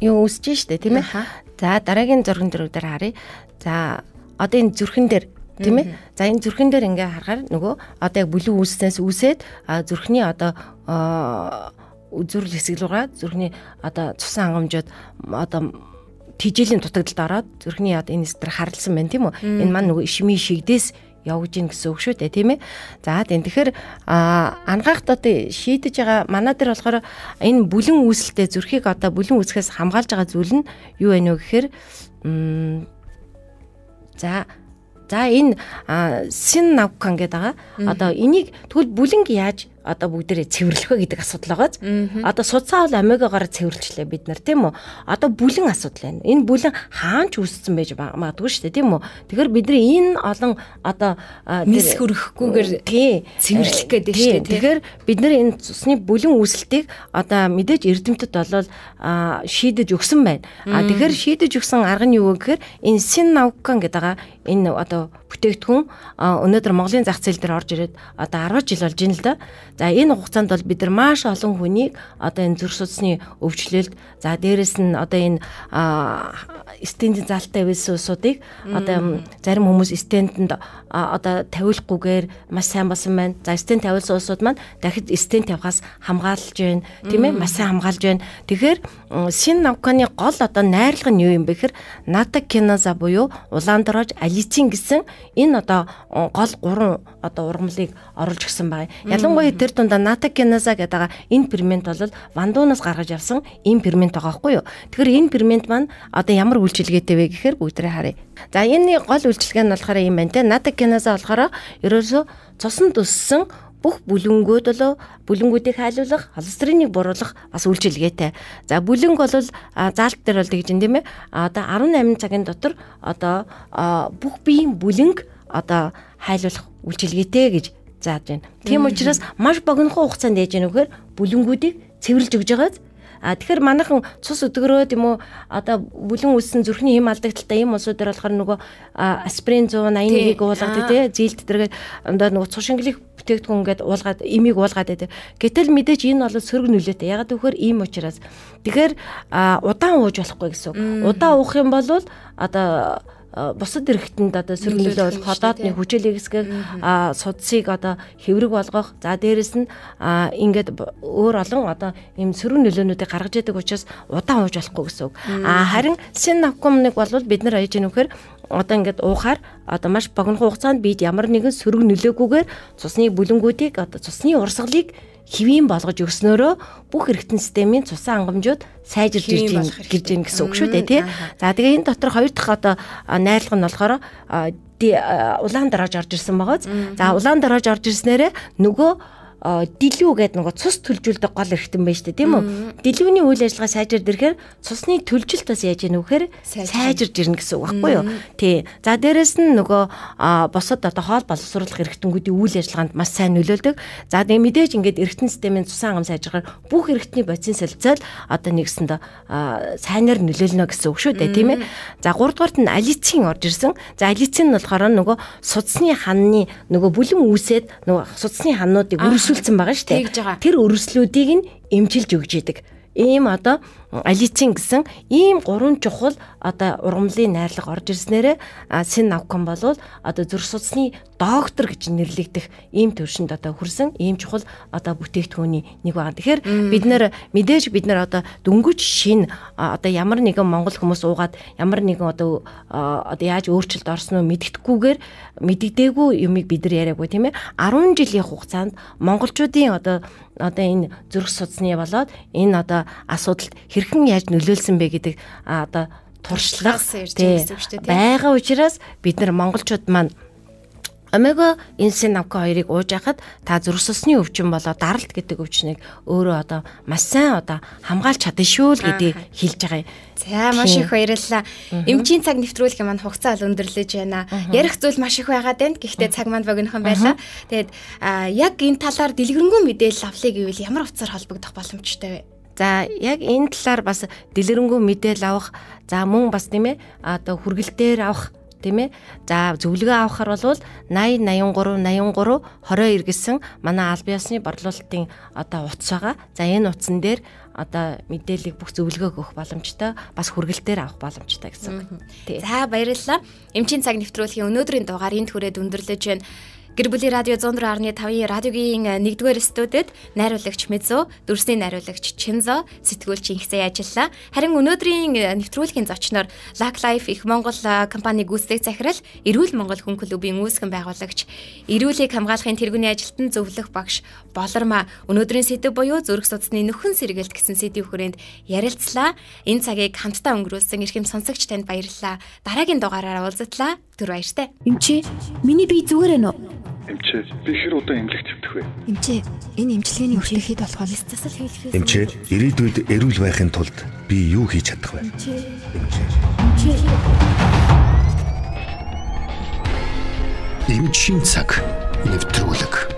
юу үсэж штэ тийм ээ. За дараагийн зурган дөрөв дээр харъя. За одоо энэ зүрхэн дээр тийм ээ. За энэ зүрхэн дээр ингээ харахаар нөгөө одоо яг бүлүү үүснээс үсээд зүрхний одоо үзүүрл хэсэг руугаа зүрхний одоо цусан хангамжууд одоо тижээлийн дутагдалд ороод зүрхний яд энэ зэрэг харалсан байна тийм үү? Энэ маань нөгөө ишми шигдээс явж гин гэсэн үг шүү дээ тийм ээ. За тийм тэгэхээр анхаагт одоо шийдэж байгаа манай дээр болохоор энэ бүлэн үүсэлтэй зүрхийг одоо бүлэн үүсгэхээс хамгаалж байгаа зүйл нь юу вэ нөө гэхээр за за энэ син навкан гэдэг байгаа. Одоо энийг тэгвэл бүлэнг яаж одоо бүгдээрээ цэвэрлэхөө гэдэг асуудал байгааз. Одоо судсаа бол омегагаараа цэвэрлжлээ бид нар тийм үү? Одоо бүлэн асуудал байна. Энэ бүлэн хаанч үүссэн байж магадгүй шүү дээ тийм үү? Тэгэхээр бид нар энэ олон одоо нис хөрөхгүйгээр цэвэрлэх гэдэг шүү дээ. Тэгэхээр бид нар энэ цусны бүлэн үүсэлтийг одоо мэдээж эрдэмтэд болол шийдэж өгсөн байна. А тэгэхээр шийдэж өгсөн арга нь юу вэ гэхээр энэ син наукан гэдэг энэ одоо бүтээгдэхүүн өнөөдөр Монголын зах зээл дээр орж ирээд одоо 10 жил болж байна л да. За энэ хугацаанд бол бид нар маш олон хүнийг одоо энэ зүрх судасны өвчлөлд за дээрэс нь одоо энэ стендийн залтай байсан усуудыг одоо зарим хүмүүс стендэнд одоо тавиулахгүйгээр маш сайн болсон байна. За стенд тавиулсан усууд маань дахид стенд тавихаас хамгаалж байна. Тийм ээ маш сайн хамгаалж байна. Тэгэхээр шин навканы гол одоо найрлага нь юу юм бэ гэхээр нада киноза буюу улаан дорож аль Ечин гэсэн энэ одоо гол гурван одоо ургамлыг оруулж гисэн байгаа. Ялангуяа тэр дундаа натакиназа гэдэг байгаа энэ фермент бол вандуунаас гаргаж авсан энэ фермент байгаа байхгүй юу. Тэгэхээр энэ фермент маань одоо ямар үйлчилгээтэй вэ гэхээр бүгдрээ харъя. За энэний гол үйлчилгээ нь болохоор юм байна те. Натакиназа болохоор ерөөсөө цуснд өссөн бүх бүлэнгүүд болоо бүлэнгүүдийг хайлуулах, холестериныг буруулах бас үйлчилгээтэй. За бүлэнг бол заалт дээр бол тэгж юм тийм ээ. Одоо 18 цагийн дотор одоо бүх биеийн бүлэнг одоо хайлуулах үйлчилгээтэй гэж зааж байна. Тийм учраас маш богинохон хугацаанд ээж гэнэ үгээр бүлэнгүүдийг цэвэрлж өгж байгааз А тэгэхээр манайхан цус өдгөрөө тийм үү одоо бүлэн үлсэн зүрхний хэм алдагдaltaй ийм улсуудаар болохоор нөгөө аспирин 181-ийг уулгадаг тий зээлд тэргээд одоо нөгөө цус шингэлэх бүтээгдэхүүн ингээд уулгаад имийг уулгаад байдаг. Гэтэл мэдээж энэ бол сөрөг нөлөөтэй. Ягаад гэвэл ийм учраас тэгэхээр удаан ууж болохгүй гэсэн. Удаан уух юм бол одоо бусад эрэгтэнд одоо сөргөлөө бол ходоодны хүчил хэсгийг судсыг одоо хэврэг болгох за дээрэс нь ингээд өөр олон одоо ийм сөрөг нөлөөнүүдийг гаргаж яадаг учраас удаан ууж болохгүй гэсэн үг. А харин синакомник бол бид нар аяж гэнэ үхээр одоо ингээд уухаар одоо маш богино хугацаанд бид ямар нэгэн сөрөг нөлөөгүйгээр цусны бүлэнгүүдийг одоо цусны урсгалыг хэвийн болгож өгснөөрөө бүх эргэтэн системийн цусан ангамжууд сайжирж ирж байна гэж юм гэсэн үг шүү дээ тий. За тэгээ энэ дотор хоёр дахь одоо найрлага нь болохоор улаан дарааж орж ирсэн байгааз. За улаан дарааж орж ирснээрээ нөгөө Э, дилүү гэдэг нэг цус төлжүүлдэг гол эрхтэн байна шүү дээ тийм үү? Дилүүний үйл ажиллагаа сайжирд ирэхээр цусны төлжилт бас яаж ийнө вэхээр сайжирж ирнэ гэсэн үг байхгүй юу? Тий. За дээрэс нь нөгөө босод одоо хоол боловсруулах эрхтэнгүүдийн үйл ажиллагаанд маш сайн нөлөөлдөг. За тэгээ мэдээж ингээд эрхтэн системийн цусан хангам сайжрахаар бүх эрхтний бодисын солилцол одоо нэгсэнд сайнаар нөлөөлнө гэсэн үг шүү дээ тийм ээ? За 3 дугаарт нь алицин орж ирсэн. За алицин нь болохоор нөгөө судасны ханны нөгөө бүлэн үсэд нөгөө судасны ханнуудыг өрсөж өрсөлдсөн байгаа шүү дээ. Тэр өрсөлдүүдийг нь эмчилж өгж идэг ийм одоо аличин гэсэн ийм гурван чухал одоо ургамлын найрлага орж ирснээрээ син навкан бол одоо зүрх судасны доктор гэж нэрлэгдэх ийм төвшөнд одоо хүрсэн ийм чухал одоо бүтээгдэхүүний нэг байна. Тэгэхээр бид нэр мэдээж бид нэр одоо дөнгөж шин одоо ямар нэгэн монгол хүмүүс уугаад ямар нэгэн одоо одоо яаж өөрчлөлт орсноо мэддэхгүйгээр мэддэггүй юмыг бид нар яриаггүй тийм ээ 10 жилийн хугацаанд монголчуудын одоо одоо энэ зүрх судасны болоод энэ одоо асуудалд хэрхэн яаж нөлөөлсөн бэ гэдэг одоо туршлага байгаа учраас бид нар монголчууд маань Омега инсин авка хоёрыг ууж байхад та зөрсөлсний өвчин болоо даралт гэдэг өвчнийг өөрөө одоо маш сайн одоо хамгаалж чадна шүү л гэдэг хэлж байгаа юм. За маш их баярлалаа. Эмчийн цаг нэвтрүүлэх маань хугацаа ол өндөрлөж байна. Ярих зүйл маш их байгаад байна. Гэхдээ цаг маань богинохон байлаа. Тэгээд яг энэ талаар дэлгэрэнгүй мэдээлэл авлыг гэвэл ямар утсаар холбогдох боломжтой вэ? За яг энэ талаар бас дэлгэрэнгүй мэдээлэл авах, за мөн бас тийм ээ одоо хүргэлтээр авах тийм ээ. За зөвлөгөө авахар бол 80 83 83 20 гэсэн манай аль биесны борлуулалтын одоо утас байгаа. За энэ утсан дээр одоо мэдээллийг бүх зөвлөгөөг өгөх боломжтой бас хүргэлтээр авах боломжтой гэсэн үг. За баярлалаа. Эмчийн цаг нэвтрүүлгийн өнөөдрийн дугаар энд хүрээд өндөрлөж байна. Гэр бүлийн радио 104.5-ийн радиогийн 1-р э, студид найруулагч Мэзөө, дүрсний найруулагч Чинзо, сэтгүүлч Инхсэй ажиллалаа. Харин өнөөдрийн э, нэвтрүүлгийн зочноор Lack Life их Монгол э, компани гүйцэтгэх захирал, Эрүүл Монгол хүн клубын үүсгэн байгуулагч, эрүүлийг хамгаалахын тэргүүний ажилтан зөвлөх багш болормаа өнөөдрийн сэдв буюу зүрх судасны нөхөн сэргээлт гэсэн сэдвийн хүрээнд ярилцлаа. Энэ цагийг хамтдаа өнгөрүүлсэн эрхэм сонсогч танд баярлалаа. Дараагийн дугаараараа уулзтлаа. Түр баяртай. Эмчээ миний бие зүгээр ээ нөө. Эмчээ би хэр удаан эмнэлэгт хэвтэх вэ? Эмчээ энэ эмчилгээний өртөхэд болохоо засал хийлгээс. Эмчээ ирээдүйд эрүүл байхын тулд би юу хийж чадах вэ? Эмчээ. Эмчээ. Эмчийн цаг нэвтрүүлэг